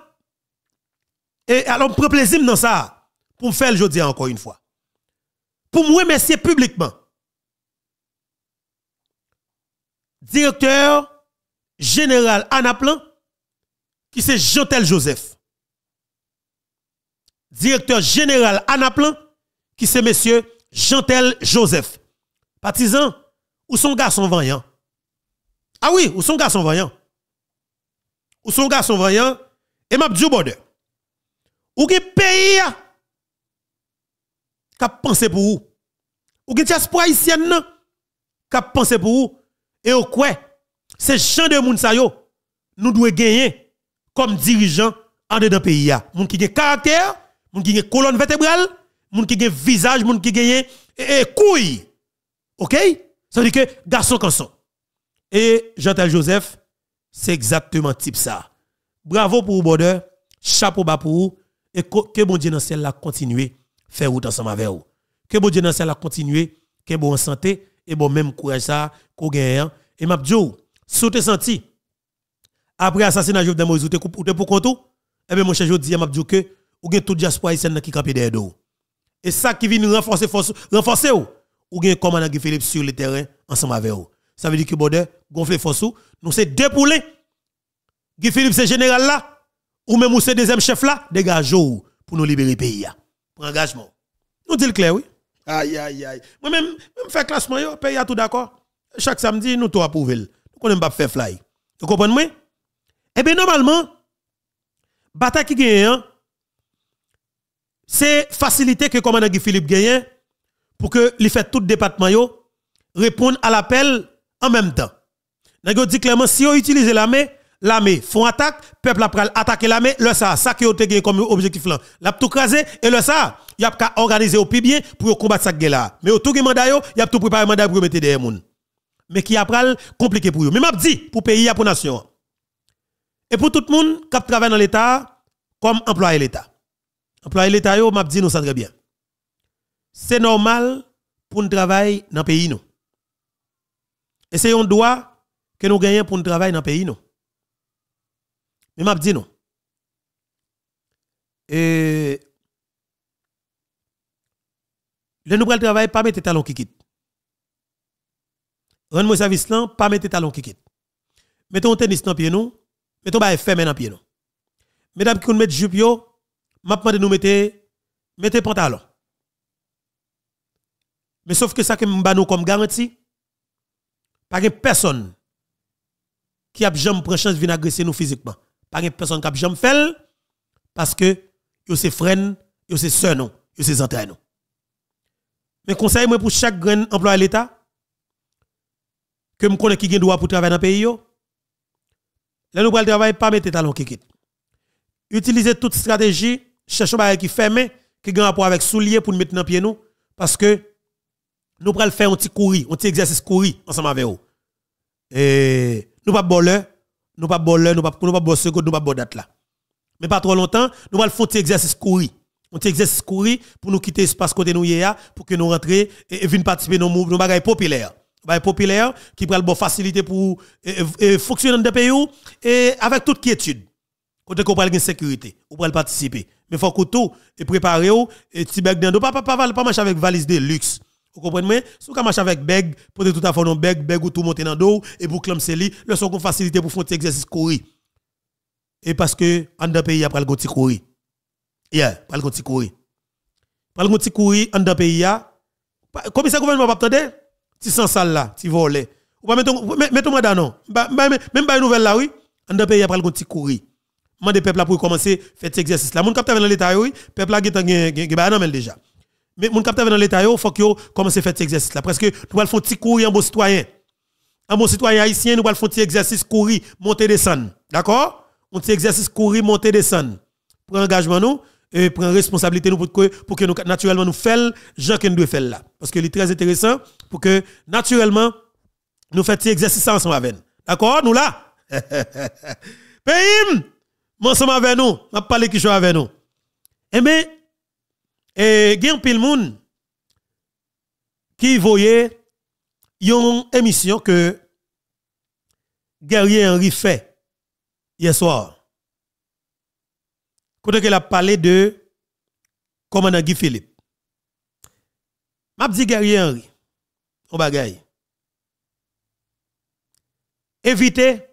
et alors me plaisir dans ça pour me faire je dis encore une fois. Pour me remercier publiquement. Directeur général Anaplan qui c'est Jotel Joseph. Directeur général Anaplan, qui c'est monsieur Jantel Joseph. Partisan, ou son garçon vaillant? Ah oui, ou son garçon vaillant? Ou son garçon vaillant? Et m'a dit Où Ou qui pays qui pensé pour vous? Ou qui diaspora haïtienne qui pensé pour vous? Et au quoi? C'est gens de yo nous devons gagner comme dirigeant en dedans pays a moun qui gen caractère moun qui gen colonne vertébrale moun qui gen visage moun qui gen et eh, eh, couille OK ça veut dire que garçon garçon. et Jean-Tel Joseph c'est exactement type ça bravo pour border. chapeau bas pour et que bon Dieu dans ciel la continuer faire route ensemble avec vous que bon Dieu dans ciel la continuer que bon santé et bon même courage ça qu'on gagne hein. et m'a dit sous senti après assassinat Jovenel Moïse, ou te pour tout? Eh bien, mon cher Jodi, m'a dit que, ou gen tout diaspora haïtienne qui campé derrière d'eau. Et ça qui vient renforcer renforcer ou, ou gen commandant Guy Philippe sur le terrain, ensemble avec vous. Ça veut dire que Bode, gonfle force nous c'est deux poulets. Philippe, c'est général là, ou même ou c'est deuxième chef là, dégagez-vous pour nous libérer le pays. Pour engagement. Nous dit le clair, oui. Aïe, aïe, aïe. Moi-même, même faire classement, yo, pays est tout d'accord. Chaque samedi, nous tout approuver. Nous ne pas faire fly. Vous comprenez? Eh bien, normalement, bataille qui gagne, hein, c'est facilité que le commandant Philippe gagne pour que les fait tout le département répondent à l'appel en même temps. Nous dit clairement, si vous utilisez l'armée, l'armée font attaque, peuple après attaquer l'armée, le ça, ça qui a comme objectif là. L'a tout crasé et le ça, y a qu'à organiser au plus bien pour combattre ça là. Mais au tout mandat yo, y a tout préparé mandat pour mettre des gens. Mais qui après compliqué pour eux. Mais m'a dit pour pays pour nation. Et pour tout le monde qui travaille dans l'État, comme employé l'État. Employé l'État, je m'a dit nous ça très bien. C'est normal pour nous travailler dans le pays, nous. Et c'est un droit que nous gagnons pour nous travailler dans le pays, nous. Mais m'a dit non. Et le nouvel travail, pas mettre talon qui quitte. Rendre moi service là, pas mettre talon qui quitte. Mettons un tennis dans pied nous, mettons bah fermé dans pied non mesdames qui mettre jupe yo m'a demandé nous mettre mettez pantalon mais sauf que ça que m'ba nous comme garantie pas de personne qui a jamais prend chance venir agresser nous physiquement pas de personne qui a jamais fait parce que yo c'est frère yo c'est sœur non yo c'est entraîne non mais conseil moi pour chaque grain emploi à l'état que me connais qui gagne droit pour travailler dans pays yo Là, nous le travailler pas mettre talon qui Utiliser toute stratégie, cherchons un qui ferme, qui a un rapport avec souliers pour nous mettre dans pied nous, parce que nous prenons faire un petit courir, un petit exercice courir ensemble avec vous. Et nous pas boleur, nous pas boleur, nous pas nous pas bosse, nous pas bonne là. Mais pas trop longtemps, nous allons faire un petit exercice courir. Un petit exercice courir pour nous quitter l'espace côté nous pour que nous rentrions et, et participer à nos mouvements populaires populaire qui prend bon facilité pour fonctionner dans le pays et avec toute quiétude. Côté qu'on parle de sécurité, on peut participer. Mais faut que tout et préparé, et tu bag dans pas pas pas pas marcher avec valise de luxe. Vous comprenez Si vous marchez avec bag, pour tout à fait non bag, bag ou tout monter dans dos et vous clamez li, le son qu'on facilité pour faire un exercice courir. Et parce que en d'un pays après le gonti courir. Yeah, pas le gonti courir. Pas le gonti courir en d'un pays Comme ça gouvernement pas attendre Ti sans sale là, ti volé. Ou pas mettons moi dans non. Même pas une nouvelle là oui, on doit a après le petit courir. Mande peuple là pour commencer faire cet exercice là. Mon capteur dans l'état oui, peuple là qui ba déjà. Mais mon capteur dans l'état il faut que yo à faire cet exercice là parce que nous allons faire petit courir en bon citoyen. En bon citoyen haïtien, nous allons faire petit exercice courir, monter descendre. D'accord On petit exercice courir, monter descendre. Prends engagement nous et prend responsabilité nous pour que pour que nous naturellement nous fassions gens que nous devons faire là. Parce que est très intéressant pour que, naturellement, nous fassions exercice ensemble avec nous. D'accord Nous là Pays, nous sommes avec nous. Je parle qui joue avec nous. Eh bien, eh, il y a un de monde qui voyait une émission que Guerrier Henry fait hier soir. Quand il a parlé de commandant Guy Philippe. M'a dit guerrier Henry. On bagaille. Évitez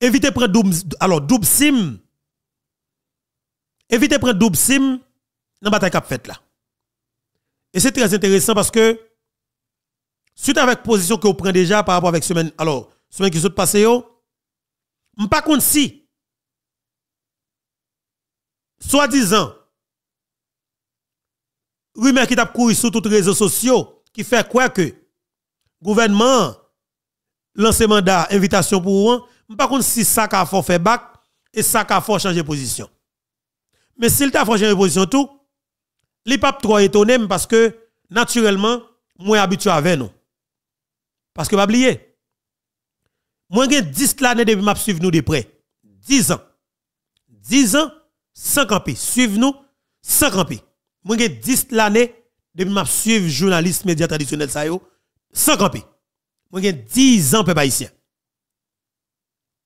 Évitez prendre double alors double sim. Évitez prendre double sim dans bataille qu'a faite là. Et c'est très intéressant parce que suite avec position que vous prenez déjà par rapport avec semaine alors semaine qui s'est passée yo, pas compte si soi-disant rumeur qui t'a couru sur toutes les réseaux sociaux qui fait quoi que gouvernement lance mandat invitation pour Rouen. par contre si ça qu'a fait back et ça qu'a fait changer position mais s'il t'a fait changer position tout les papes trop étonné parce que naturellement moi habitué avec nous parce que pas oublier moi j'ai 10 l'année depuis m'a suivre nous de près 10 ans 10 ans sans camper suivre nous sans camper moi, j'ai 10 l'année depuis que je suis journaliste média traditionnel, ça sans camper. Moi, j'ai 10 ans, peuple haïtien.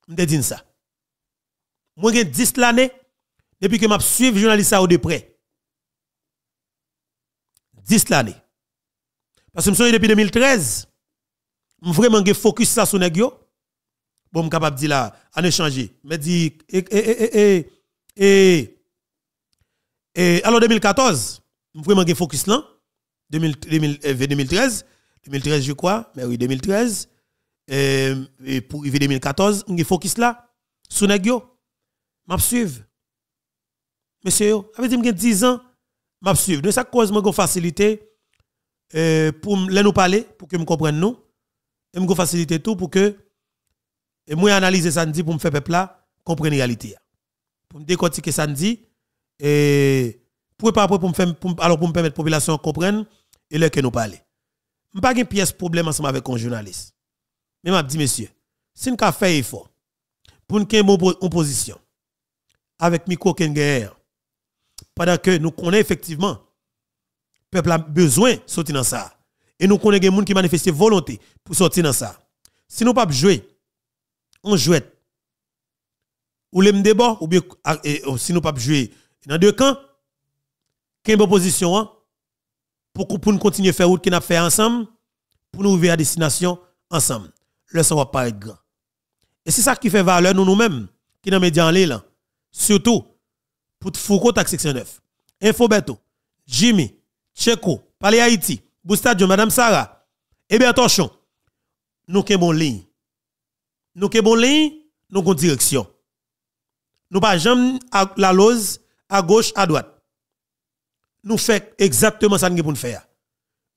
Je dis ça. Moi, j'ai 10 l'année depuis que je suis journaliste ça de près. 10 l'année. Parce que je suis depuis 2013. Je vraiment focus ça sur les gens. Bon, je suis capable de dire là, en changé. Je dis, eh, eh, eh, eh, eh, eh et alors 2014, vraiment focus là. 2013, 2013 euh, je crois, mais ben oui 2013. Et, euh, et pour 2014, 2014, suis focus là. Souneg m'absuive. m'a suivre. Monsieur yo, avec 10 ans, m'a suivre. De ça cause m'a facilité euh, pour nous parler, pour que me comprenne nous. Et me faciliter tout pour que et moi analyser ça pour me faire peuple là comprendre réalité. Pour me décortiquer ça dit et pour me faire alors pour me permettre population comprendre et là que nous parler. Je pas de pièce problème ensemble avec un journaliste. Mais m'a dit monsieur, si nous fait effort pour ait une bonne opposition avec micro Kenger pendant que nous connaissons effectivement le peuple a besoin de sortir dans ça et nous connaissons des gens qui manifestent volonté pour sortir dans ça. Si nous pas jouer on jouons ou les débat ou bien ah, oh, si nous pas jouer dans deux camps, quelle bonne position pour nous continuer à faire route qu'on a fait ensemble pour nous ouvrir à destination ensemble. Le sang va pas être grand. Et c'est ça qui fait valeur nous nous-mêmes qui dans média en là. Surtout pour Foucault taxe section 9. Infobeto, Jimmy, Checo, Palais Haïti, Boustadio, Madame Sarah, bien attention, Nous sommes bon ligne. Nous avons bon ligne, nous avons direction. Nous pas jamais la lose à gauche, à droite. Nous faisons exactement ça que nous faire.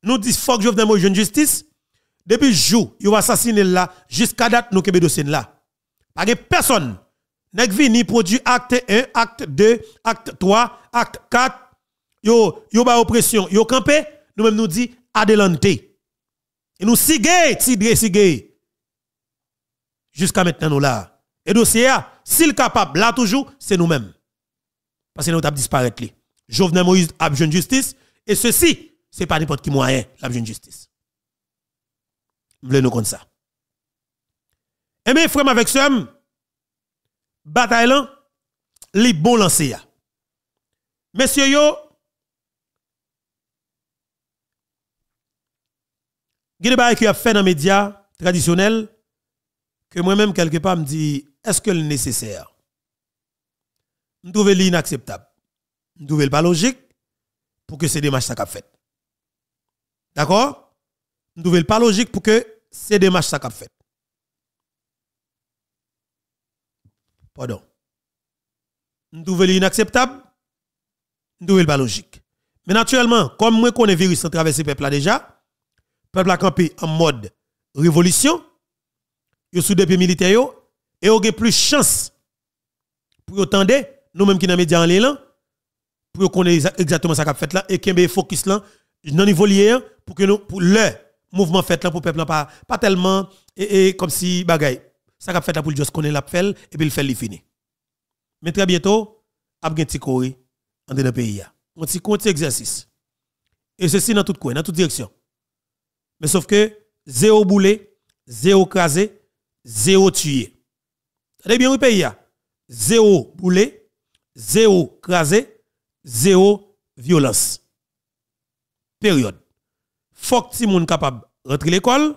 Nous disons, vienne au Moïse, de justice. Depuis le jour, il va assassiner là, jusqu'à date, nous avons dossier là. Pas de personne. vu ni produit acte 1, acte 2, acte 3, acte 4. Yo, yo ba oppression, yo campé, nous même nous disons adelante. Et nous sigue, sigue. Jusqu'à maintenant nous là. Et dossier si s'il capable là toujours, c'est nous-mêmes parce que nous avons disparaître. Jovenel Moïse a besoin de justice, et ceci, ce n'est pas n'importe qui moyen, la besoin de justice. Vous nous comme ça. Et eh mes frère avec ce bataille là, les bonnes lancers. Messieurs, yo, il y a qui a fait dans les médias traditionnels que moi-même, quelque part, me dit est-ce que le nécessaire nous trouve l'inacceptable. Nous trouve pas logique pour que ces démarches soient faites. D'accord Nous trouve pas logique pour que ces démarches soient faites. Pardon. Nous trouve l'inacceptable. Nous trouve pas logique. Mais naturellement, comme moi connais le virus à travers ce peuple là déjà, le peuple a campé en mode révolution, il sous des militaires et il a plus de chance pour attendre nous-mêmes qui dans les en ligne, pour qu'on ait exactement ça qu'a fait là, et qu'on ait focus là, dans niveau lié, pour que nous, pour le mouvement fait là, pour le peuple, pas, pas tellement, et, comme si, bagaille, ça qu'a fait là pour juste qu'on l'a fait, et puis le fait, il fini. Mais très bientôt, a un petit dans le pays. On petit compte exercice. Et ceci dans toute coin, dans toute direction. Mais sauf que, zéro boulet, zéro crasé, zéro tué. avez bien le pays. Zéro boulet, zéro crasé, zéro violence. Période. Faut que tout monde capable rentrer l'école,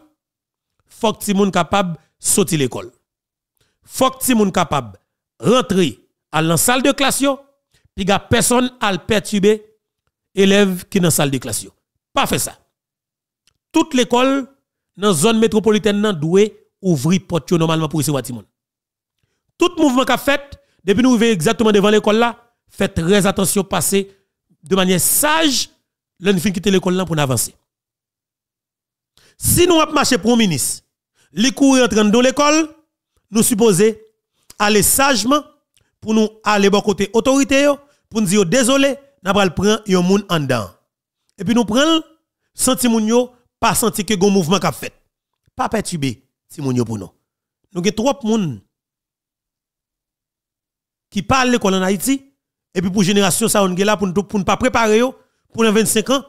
faut que tout monde capable sortir l'école. Faut que tout monde capable rentrer à la salle de classe puis que personne à perturber élève qui dans salle de classe Pas fait ça. Toute l'école dans la zone métropolitaine doit ouvrir porte normalement pour recevoir tout le monde. Tout mouvement qu'a fait depuis nous arrivons exactement devant l'école là, faites très attention, passer de manière sage, l'on qui quitter l'école là pour avancer. Si nous avons marché pour un ministre, les cours train dans l'école, nous supposons aller sagement pour nous aller bon côté autorité, pour nous dire désolé, nous allons prendre un monde en dedans. Et puis nous prenons, senti moun pas senti que un mouvement qu'a fait. Pas perturbé, si moun pour nous. Nous avons trop monde qui parlent l'école en Haïti, et puis pour génération ça, on est là pour ne pas préparer pour 25 ans,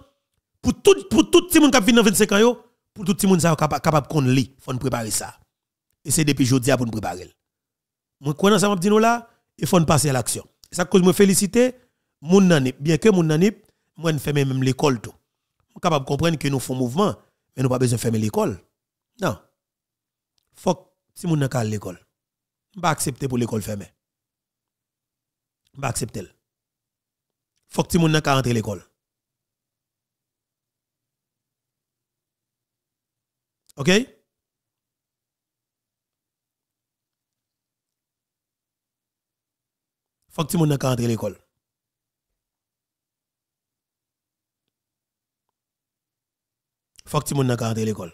pour tout, pour tout le monde qui vient dans 25 ans, pour tout le monde qui est capable de lire, il faut préparer ça. Et c'est depuis aujourd'hui pour nous préparer. Moi, quand ça m'a dit là, il faut passer à l'action. Ça cause me féliciter, mon nanip, bien que mon nanip, moi, je ferme même l'école tout. Je suis capable de comprendre que nous faisons mouvement, mais nous pas besoin de fermer l'école. Non. Faut que si mon à l'école. Je ne pas accepter pour l'école fermée va bah, accepter. Faut que tu le monde à l'école. OK Faut que tout le monde à l'école. Faut que tu le monde à l'école.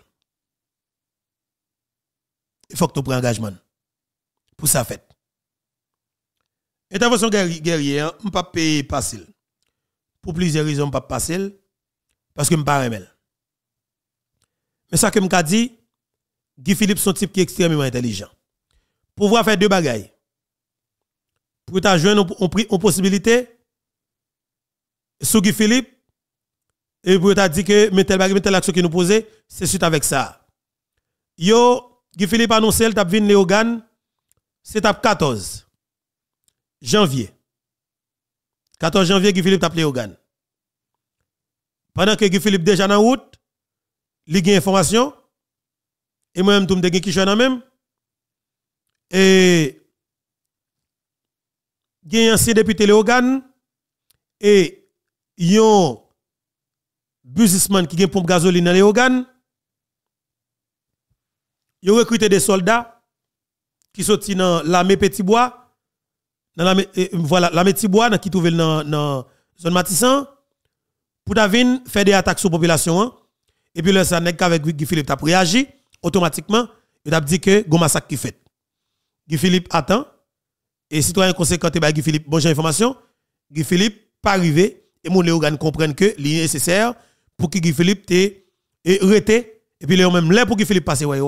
Il faut que tu prennes engagement pour ça fait. Intervention guerrière, je hein, ne pas payer facile. Pour plusieurs raisons, je ne pas facile. Parce que je ne pas remel. Mais ça que je dit, Guy Philippe un type qui est extrêmement intelligent. Pour Pouvoir faire deux bagailles. Pour ta joindre une possibilité, sous Guy Philippe, et pour ta dit que mettez bagage, action qui nous posait, c'est suite avec ça. Yo, Guy Philippe annoncé, t'as vu Léogan, c'est tap 14 janvier, 14 janvier, Guy Philippe appelé Ogan. Pendant que Guy Philippe déjà en route, il a information, et moi-même, tout le monde qui même, et il y a un ancien député l'Ogan et il y a un businessman qui a pompe gasoline dans l'Ogan il a recruté des soldats qui sont dans l'armée Petit Bois, la, voilà, la Métibois, qui trouve dans la zone Matissan, pour Davin faire des attaques sur la population, hein. et puis le n'est avec Guy Philippe, a réagi, automatiquement, il a dit que un massacre qui fait. Guy Philippe attend, et citoyen conséquent, bah, Guy Philippe, bonne information, Guy Philippe pas arrivé, et mon Léogan comprennent que l'il nécessaire pour que Guy Philippe et arrêté, et puis Léon même là pour Guy Philippe passe, passé,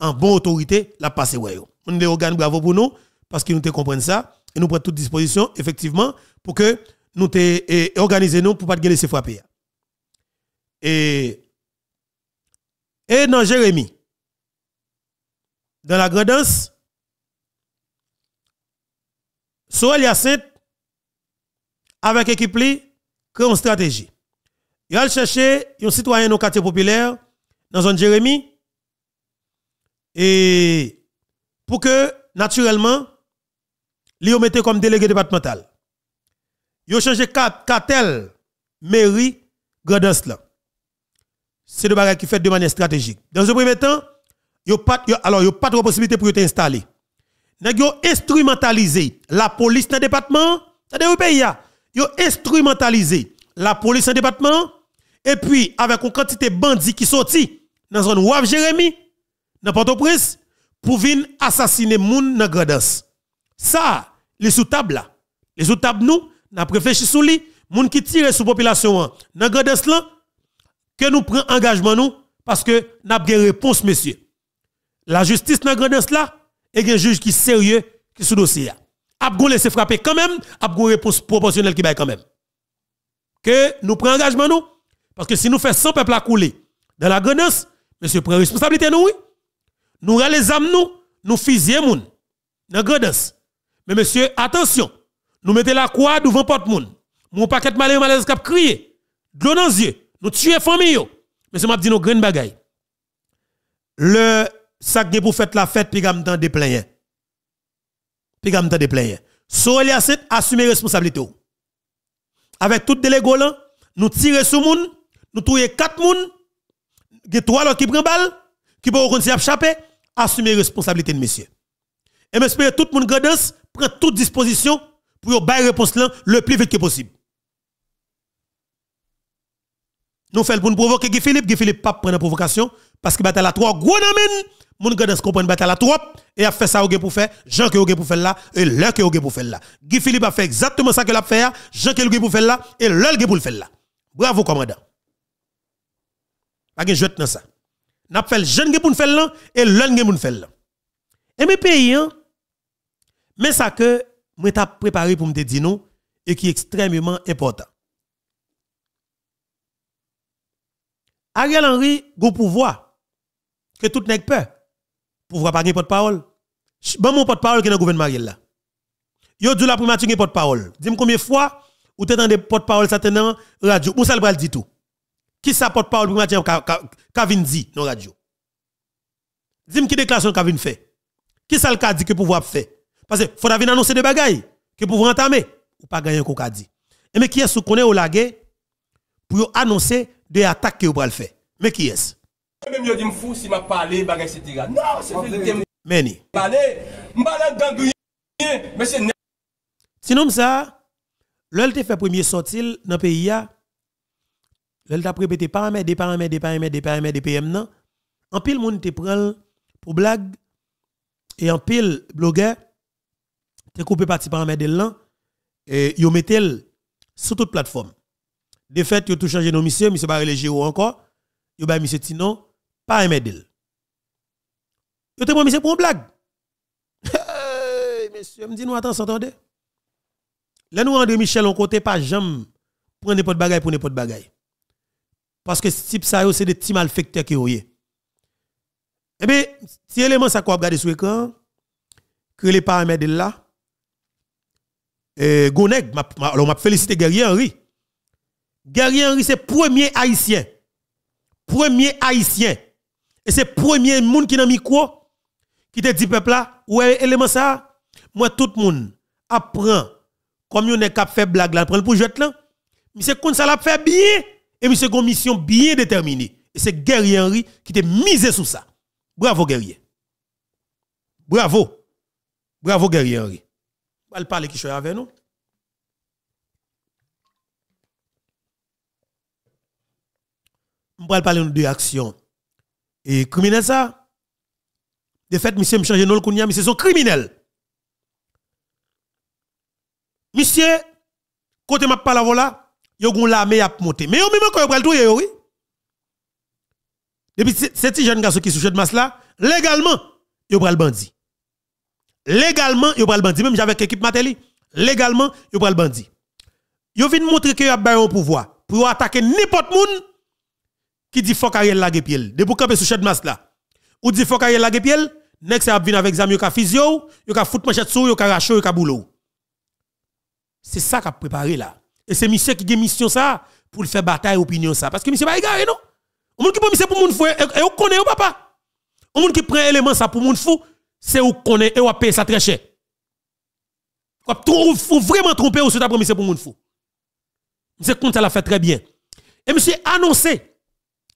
en bonne autorité, la passe, ouais. Mon bravo pour nous, parce qu'il nous te comprennent ça et nous prenons toutes dispositions, effectivement, pour que nous organisions pour nous pour pas de laisser frapper. Et, et dans Jérémy, dans la grandance, Soel Yacinthe, avec l'équipe, li, crée une stratégie. Il va chercher un citoyen au quartier populaire, dans zone Jérémy et pour que, naturellement, ils mettait comme délégué départemental. Ils ont changé Catel, mairie, là. C'est le bagage qui fait de manière stratégique. Dans un premier temps, ils n'y pas, alors, y pas de possibilité pour installé. Ils ont instrumentalisé la police dans le département. dans pays, ils instrumentalisé la police dans le département. Et puis, avec une quantité de bandits qui sortis dans un zone Wav Jérémy, dans Port-au-Prince, pour venir assassiner moun dans Gradens. Ça, les sous tables là. Les sous tables nous, n'a réfléchi sur les gens qui tire sur population dans grand là que nous prenons engagement nous parce que avons pas réponse monsieur. La justice dans grand là et un juge qui est sérieux qui sous dossier. A laisser frapper quand même, a une réponse proportionnelle qui est. quand même. Que nous prenons engagement nous parce que si nous faisons 100 peuples à couler dans la grandesse, monsieur prend responsabilité nous oui. Nous les âmes nous, nous fusillons moun dans mais monsieur, attention, nous mettons la croix devant porte monde. Mon paquet malheureux malaise cap crié. De l'eau dans yeux. Nous tuer famille. Mais c'est m'a dit nos grandes bagailles. Le sac pour faire la fête, puis gam temps de plein. Puis gam temps de plein. Soelia cette assumer responsabilité. Avec tout délégué nous tirons sur monde, nous trouvons quatre moun, il trois qui prend balle, qui peuvent continuer à chapper, assumer responsabilité de monsieur. Et m'espère que tout le monde prend toute disposition pour bailler réponse le plus vite que possible. Nous faisons pour provoquer Guy Philippe. Guy Philippe pas prend la provocation parce que bataille à trois gros Philippe Moun comprend bataille à trois et a fait ça pour faire, Jean que pour faire là et l'un que pour faire là. Guy Philippe a fait exactement ça que l'a fait, Jean que pour faire là et l'un pour le faire là. Bravo commandant. Pas de jeu dans ça. N'a fait Jean pour faire là et l'un pour nous faire là. Et eh, mes pays, hein. mais ça que je t'ai préparé pour me dire nous, et qui est extrêmement important. Ariel Henry, go pouvoir, que tout n'est peur, pouvoir pas de parole. Bon, mon porte-parole qui est dans le gouvernement là. Yo, du la primature qui porte-parole. Dis-moi combien de fois, ou des porte-parole certainement, radio. Où ça le bral dit tout. Qui sa porte-parole primature Kavin dit dans radio? Dis-moi qui déclaration Kavin fait. Qui ça le cas dit que pouvoir faire Parce que faut venir annoncer des bagailles que pouvoir entamer ou pas gagner qu'on qu'a dit. Et mais qui est-ce qu'on est au lagué pour annoncer des attaques que vous le faire Mais qui est-ce Même yo dit fou si m'a parlé bagaille etc. Non, c'est vérité. Ah, Meni. Parler, m'parler gangouiller, mais c'est Sinon ça, l'elle te fait premier sorti dans pays a l'elle t'a répété paramètres, des paramètres, des paramètres, des paramètres, des PM non. En pile monde te prend pour blague et en pile, blogueur, t'es coupé parti par un là et yo mettel sur toute plateforme. De fait, yo tout changé nos monsieur, monsieur Barré les ou encore, yo ba monsieur Tinon, pas un Il Yo te monsieur pour une blague. monsieur, me dit nous attends, s'entendez. Là nous André Michel on côté pas jam pour de bagaille pour n'importe bagaille. Parce que ce type ça c'est des petits malfecteurs qui ont eh bien, si l'élément ça qu'on regarde sur l'écran, que les paramètres là, eh, Goneg, ma, ma, félicité Guerrier Henry. Guerrier Henry, c'est premier haïtien. Premier haïtien. Et c'est premier monde qui mis quoi qui te dit peuple là, ouais, élément ça, moi tout le monde apprend comme on est cap faire blague là, prend pour projet là. Mais c'est comme ça l'a fait bien et c'est une mission bien déterminée. Et c'est Guerrier Henry qui te misé sur ça. Bravo, guerrier. Bravo. Bravo, guerrier Henri. va parler qui avec nous. parler de l'action, Et criminel ça. De fait, monsieur me change non le monsieur son criminel. Monsieur, côté m'a vais voilà, yon l'armée a monter. Mais yon même encore le depuis ces petits jeunes garçons qui sont sous de masse là, légalement, ils prennent le bandit. Légalement, ils prennent le bandit. Même avec l'équipe Matéli, légalement, ils prennent le bandit. Ils viennent montrer qu'il y a un pouvoir pour attaquer n'importe qui qui dit faut ait la piel. De pour camper sous de masse là. Ou dit faut qu'Ariel la piel, next il vient avec zam yo ka physio, yo ka foot manchette sou, yo ka racho, ka boulot. C'est ça a préparé là. Et c'est monsieur qui a mission ça pour faire bataille opinion ça parce que monsieur pas non. On monde qui promet pour monde fou et e, e on connaît au papa. On monde qui prend élément ça pour monde fou, c'est on connaît et on paye ça très cher. faut vraiment tromper ou e sur ta promis pour monde fou. Monsieur Compte l'a fait très bien. Et monsieur annoncé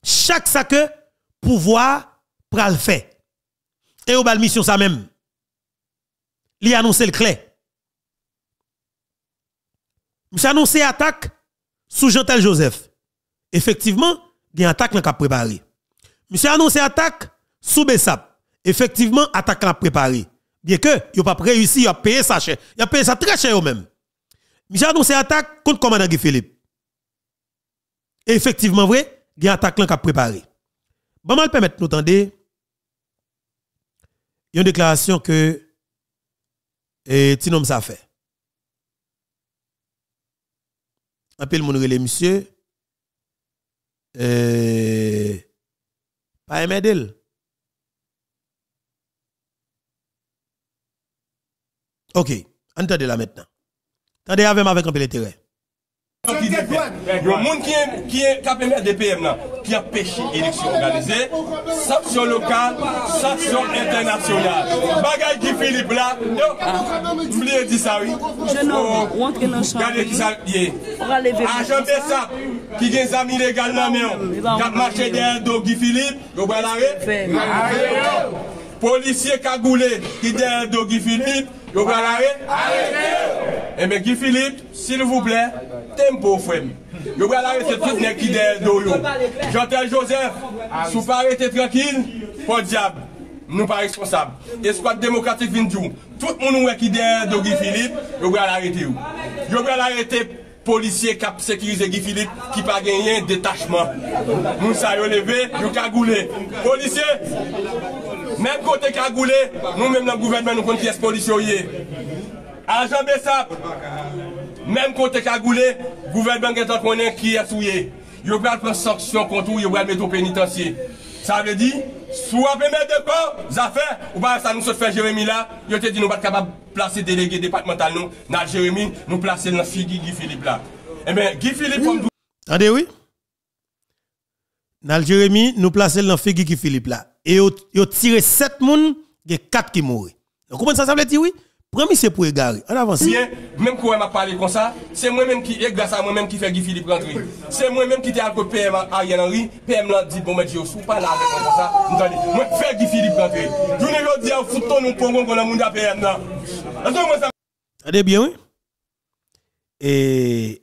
chaque sac pouvoir le faire. Et au bal mission ça même. Il a annoncé le clé. Monsieur annoncé attaque sous Jean-Tel Joseph. Effectivement, une attaque qui a préparé. Monsieur a annoncé attaque sous Bessap. Effectivement, attaque a préparé. Bien que, il n'a pas réussi, il a payé sa cher. Il a payé ça très cher eux même Monsieur a annoncé attaque contre commandant Philippe. Et effectivement, vrai, il y a attaque qui a préparé. Bon, mal permettre nous entendre. Il y a une déclaration que et eh, Tinom ça fait. appelez le monsieur pas aimé d'elle. Ok, dit là maintenant. t'as avec avec un peu d'intérêt. monde qui est qui est de capé là, qui a péché élection organisée, sanction locale, sanction internationale. Bagaille qui Philippe là, ah. vous voulez dire ça oui? Je pas oh. rentre dans le champ. Regardez qui ça ki gen zam ilegal nan men, janmache derdo Gifilip, yo brel arep? Polisye kagoule, ki derdo Gifilip, yo brel arep? Eme eh, Gifilip, sil vouble, tempo frem. Yo brel arep se titne ki derdo yo. Jantel Joseph, sou pa arete trekil, po diab, nou pa responsab. Eskwad demokratik vin diou, tout moun wè ki derdo Gifilip, yo brel arete yo. Yo brel arete yo. Polisye kap sekize gifilit ki pa genyen detachman. Moun sa yo leve, yo kagoule. Polisye, menm kote kagoule, nou menm nan gouvernmen nou konti yon polisyo ye. Ajan besap, menm kote kagoule, gouvernmen gen ton konen ki yon sou ye. Yo brel prensaksyon kontou, yo brel meto penitansye. Ça veut dire, soit mettre de corps, affaires, ou pas ça nous se fait Jérémy là, il te dit nous pas capable de placer délégué départemental nous, dans Jérémy, nous placer dans Figui Guy Philippe là. Eh bien, Guy Philippe, comme Attendez, oui. Dans Jérémy, nous placer dans Figui Guy Philippe là. Et ils tiré 7 personnes, il y a 4 qui mourent. Vous comprenez ça, ça veut dire oui? Premier, c'est pour égarer. On avance. Même quand on m'a parlé comme ça, c'est moi-même qui, et grâce à moi-même qui fait Guy Philippe rentrer. C'est moi-même qui t'ai avec PM Ariel Henry. PM l'a dit, bon, mais je suis pas là avec comme ça. Moi, fais Guy Philippe rentrer. Je ne veux dire, foutons nous pour qu'on a monde à PM là. Attendez bien, oui. Et,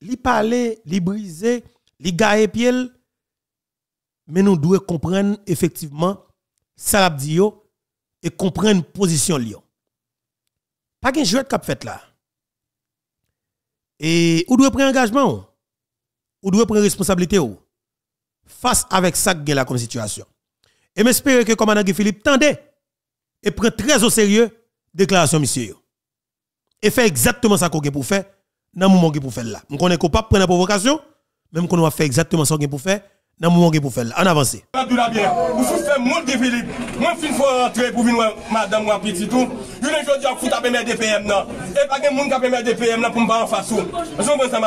Les parler, li briser, li gailler pieds, mais nous devons comprendre effectivement ça l'a dit et comprendre position Lyon. Pas qu'un jouet cap fait là. Et ou doit prendre engagement ou doit prendre responsabilité ou face avec ça est la comme situation. Et j'espère que commandant Guy Philippe tente et prend très au sérieux déclaration monsieur. Et fait exactement ça qu'on pour faire dans le moment pour faire là. On ne qu'on pas prendre la provocation, même qu'on va faire exactement ça qu'on pour faire dans le moment pour faire là. En avance. Philippe. Moi fin suis rentré pour venir madame Jounen joudi an kout ap eme dpm nan E bagen moun kap eme dpm nan pou mba an fasyon Jounen joudi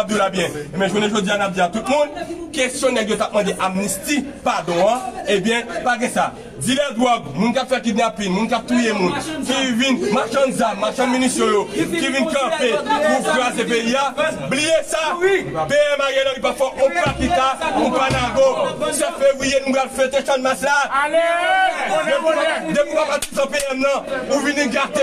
an ap di an tout eh moun Kesyonnen joudi an ap di an tout moun Kesyonnen joudi an ap di an tout moun Kesyonnen joudi an ap di an tout moun Ebyen, bagen sa Dile dwoag, moun kap fèr ki dna pin Moun kap touye moun Ki vin machan zan, machan minisyon Ki vin kèrpe, pou fèr sepe Bliye sa P.M.A. yè nan yi pa fòr O.P.A. ki ta, O.P.A. nan go Se fè wiyen moun kap fèr te ch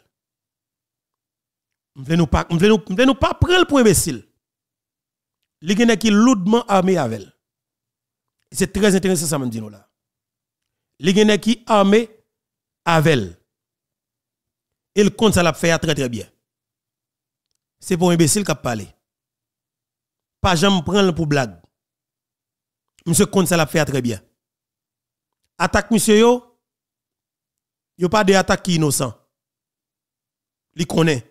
Je ne pas nous pas prendre pour imbécile. Les gens qui lourdement armés avec C'est très intéressant ça me dit nous là. Les gens qui armé avec Et le compte ça l'a fait très très bien. C'est pour imbécile qu'a a parlé. Pas jamais prendre pour blague. Monsieur compte ça l'a fait très bien. Attaque monsieur yo. Yo pas des attaques innocents. Il connaît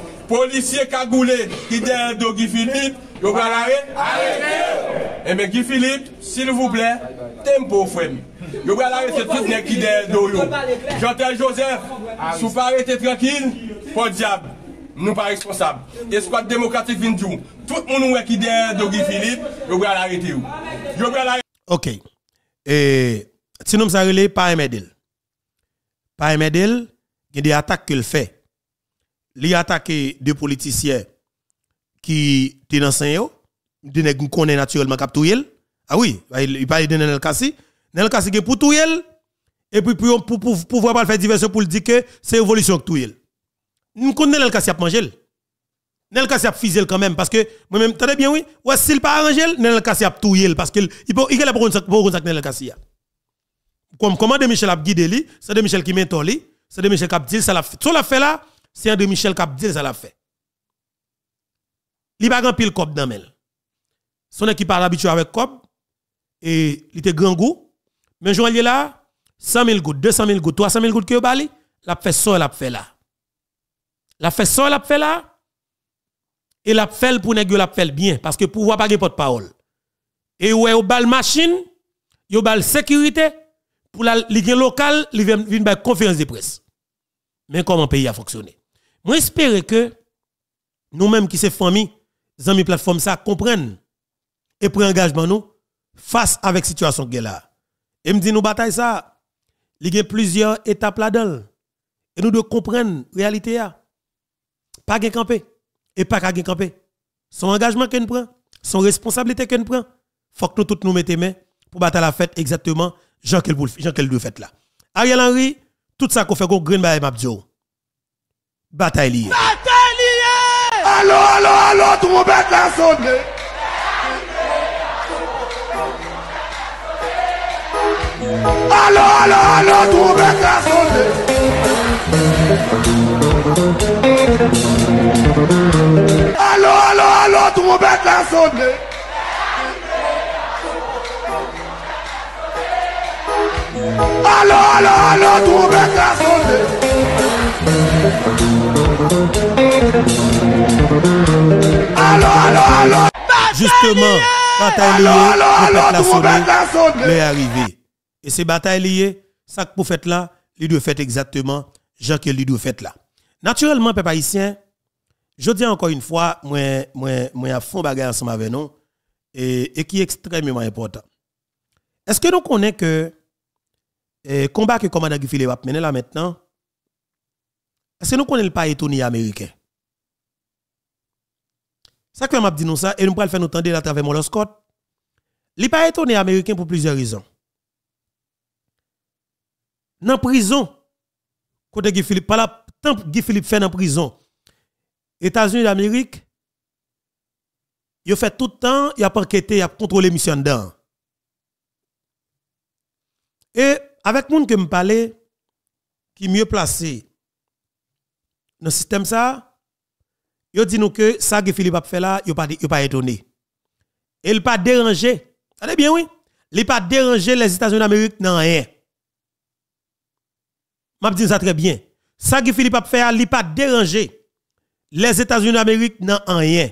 Polisye kagoule, ki der do Gifilip, yo gwa la re, arete yo! Eme Gifilip, sil vouple, tempo fwem, yo gwa la re se titne ki der do yo. Jantel Joseph, sou pa re te trankil, pot diab, nou pa responsab. Eskwad demokratik finjou, tout moun ou e ki der do Gifilip, yo gwa la re te yo. Ok, e, ti nou mzarele pa eme del. Pa eme del, gen de atak ke l fey. li attaqué deux politiciens qui étaient dans saint yo des nèg connaît naturellement cap ah oui il parle de Nel Kassi Nel Kassi pour touyer et puis pour pour pouvoir pas faire diversion pour dire que c'est évolution que nous connaît Nel Kassi a mangé Nel Kassi a fisé quand même parce que moi même très bien oui ouais s'il pas arrangé Nel Kassi a touyer parce que il peut il a pour pour Nel Kassi hein. comme comment de Michel a guidé lui c'est de Michel qui mentor lui c'est de Michel qui a dit ça la fait là c'est de Michel qui a dit ça l'a fait. Il pas grand pile cop dans elle. Son équipe a l'habitude avec cop et il était grand goût. Mais je là 100 000 gouttes, 200 000 goûts, 300 000 gouttes que Il a fait ça, a fait là. a fait ça, a fait là. Et a fait pour nèg l'a fait bien parce que pouvoir pas de parole. Et ouais, au bal machine, yo bal sécurité pour la ligue locale, il vient une conférence de presse. Mais comment le pays a fonctionné moi, j'espère que nous-mêmes qui sommes dans amis plateforme ça, comprennent et prennent engagement nous face avec situation qui est là. Et me dit nous bataille ça, il y a plusieurs étapes là-dedans. Et nous devons comprendre la réalité. Pas e de camper et pas qu'à camper. Son engagement qu'on prend, son responsabilité qu'on prend, faut que nous tous nous mettions main pour battre la fête exactement Jean qu'elle doit là. Ariel Henry, tout ça qu'on fait, qu'on green by Mabdiou bataille liée. Bataille liée! Allô, allô, allô, bête la sonné! Allô, allô, allô, trompette la sonné! Allô, allô, allô, trompette la sonné! Allô, allô, allô, trompette la sonné! Allô, allô, Justement, bataille liée, est arrivé. Et ces batailles liées, ça que pour faites là, il doit faire exactement ce que lui doit là. Naturellement, peuple haïtien, je dis encore une fois, moi, moi, moi, à fond bagarre ensemble avec nous, et, qui est extrêmement important. Est-ce que nous connaissons que le eh, combat que le commandant Guy Philippe a mené là maintenant, est-ce que nous connaissons le pas étonné américain? Ça que m'a dit ça et nous pas le faire nous tendre à travers Molos Scott. Li pas étonné américain pour plusieurs raisons. Dans prison côté Guy Philippe pas la tant Guy Philippe fait dans prison. États-Unis d'Amérique il fait tout le temps, il a enquêté, il a contrôlé mission dedans. Et avec monde que me parlait qui mieux placé dans le système ça Yo dit nous que ça que Philippe a fait là, yo pas pas étonné. Et il pas dérangé. Allez bien oui. Il pas dérangé les États-Unis d'Amérique non rien. M'a dit ça très bien. Ça que Philippe a fait là, il pas dérangé les États-Unis d'Amérique non rien.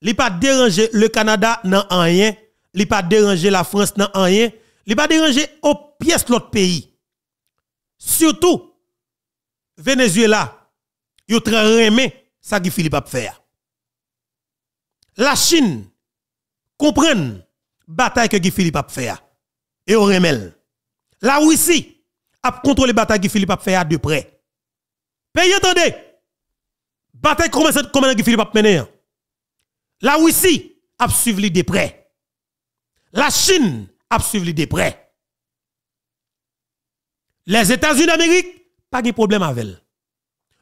Il pas dérangé le Canada non rien. Il pas dérangé la France non rien. Il pas dérangé aux pièces l'autre pays. Surtout Venezuela. Yo très remé ça qui Philippe a fait. La Chine la bataille que Philippe a fait et au remel. La Russie a contrôlé la bataille que Philippe a fait de près. Pays attendez. Bataille commence comment qui Philippe a mené. La Russie a suivi de près. La Chine a suivi de près. Les États-Unis d'Amérique, pas de problème avec elle.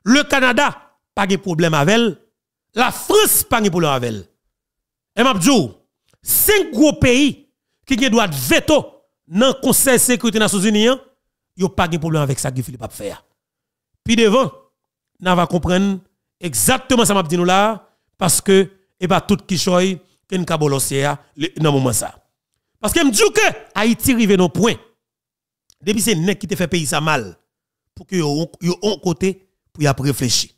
Le Canada, pas de problème avec elle. La France pas de problème avec elle. Et Mabdou, cinq gros pays qui ont droit veto dans le Conseil de sécurité des Nations Unies, ils n'ont pas de problème avec ça que Philippe a fait. Puis devant, nous va comprendre exactement ça que dit là, parce que, et pas tout qui choy, qui n'a dans moment ça. Parce que m'dou que Haïti arrive nos point. Depuis c'est nek qui te fait pays ça mal, pour que yon, yon, côté, pour y réfléchir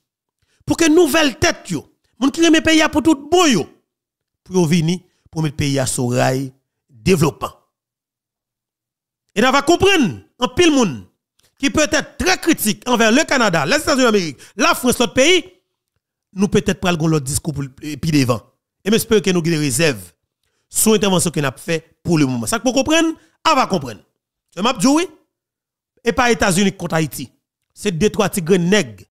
pour que nouvelle tête yo, moun qui remet pays pour tout bon yo, pour venir pour mettre pays à sur rail développement. Et on va comprendre en pile moun qui peut être très critique envers le Canada, les États-Unis d'Amérique, la France, l'autre pays, nous peut-être pas l'autre discours pour puis devant. Et j'espère que nous des réserves sur l'intervention qu'on a fait pour le moment. Ça pour comprendre, on va comprendre. Je oui. Et pas États-Unis contre Haïti. C'est deux trois tigres nègres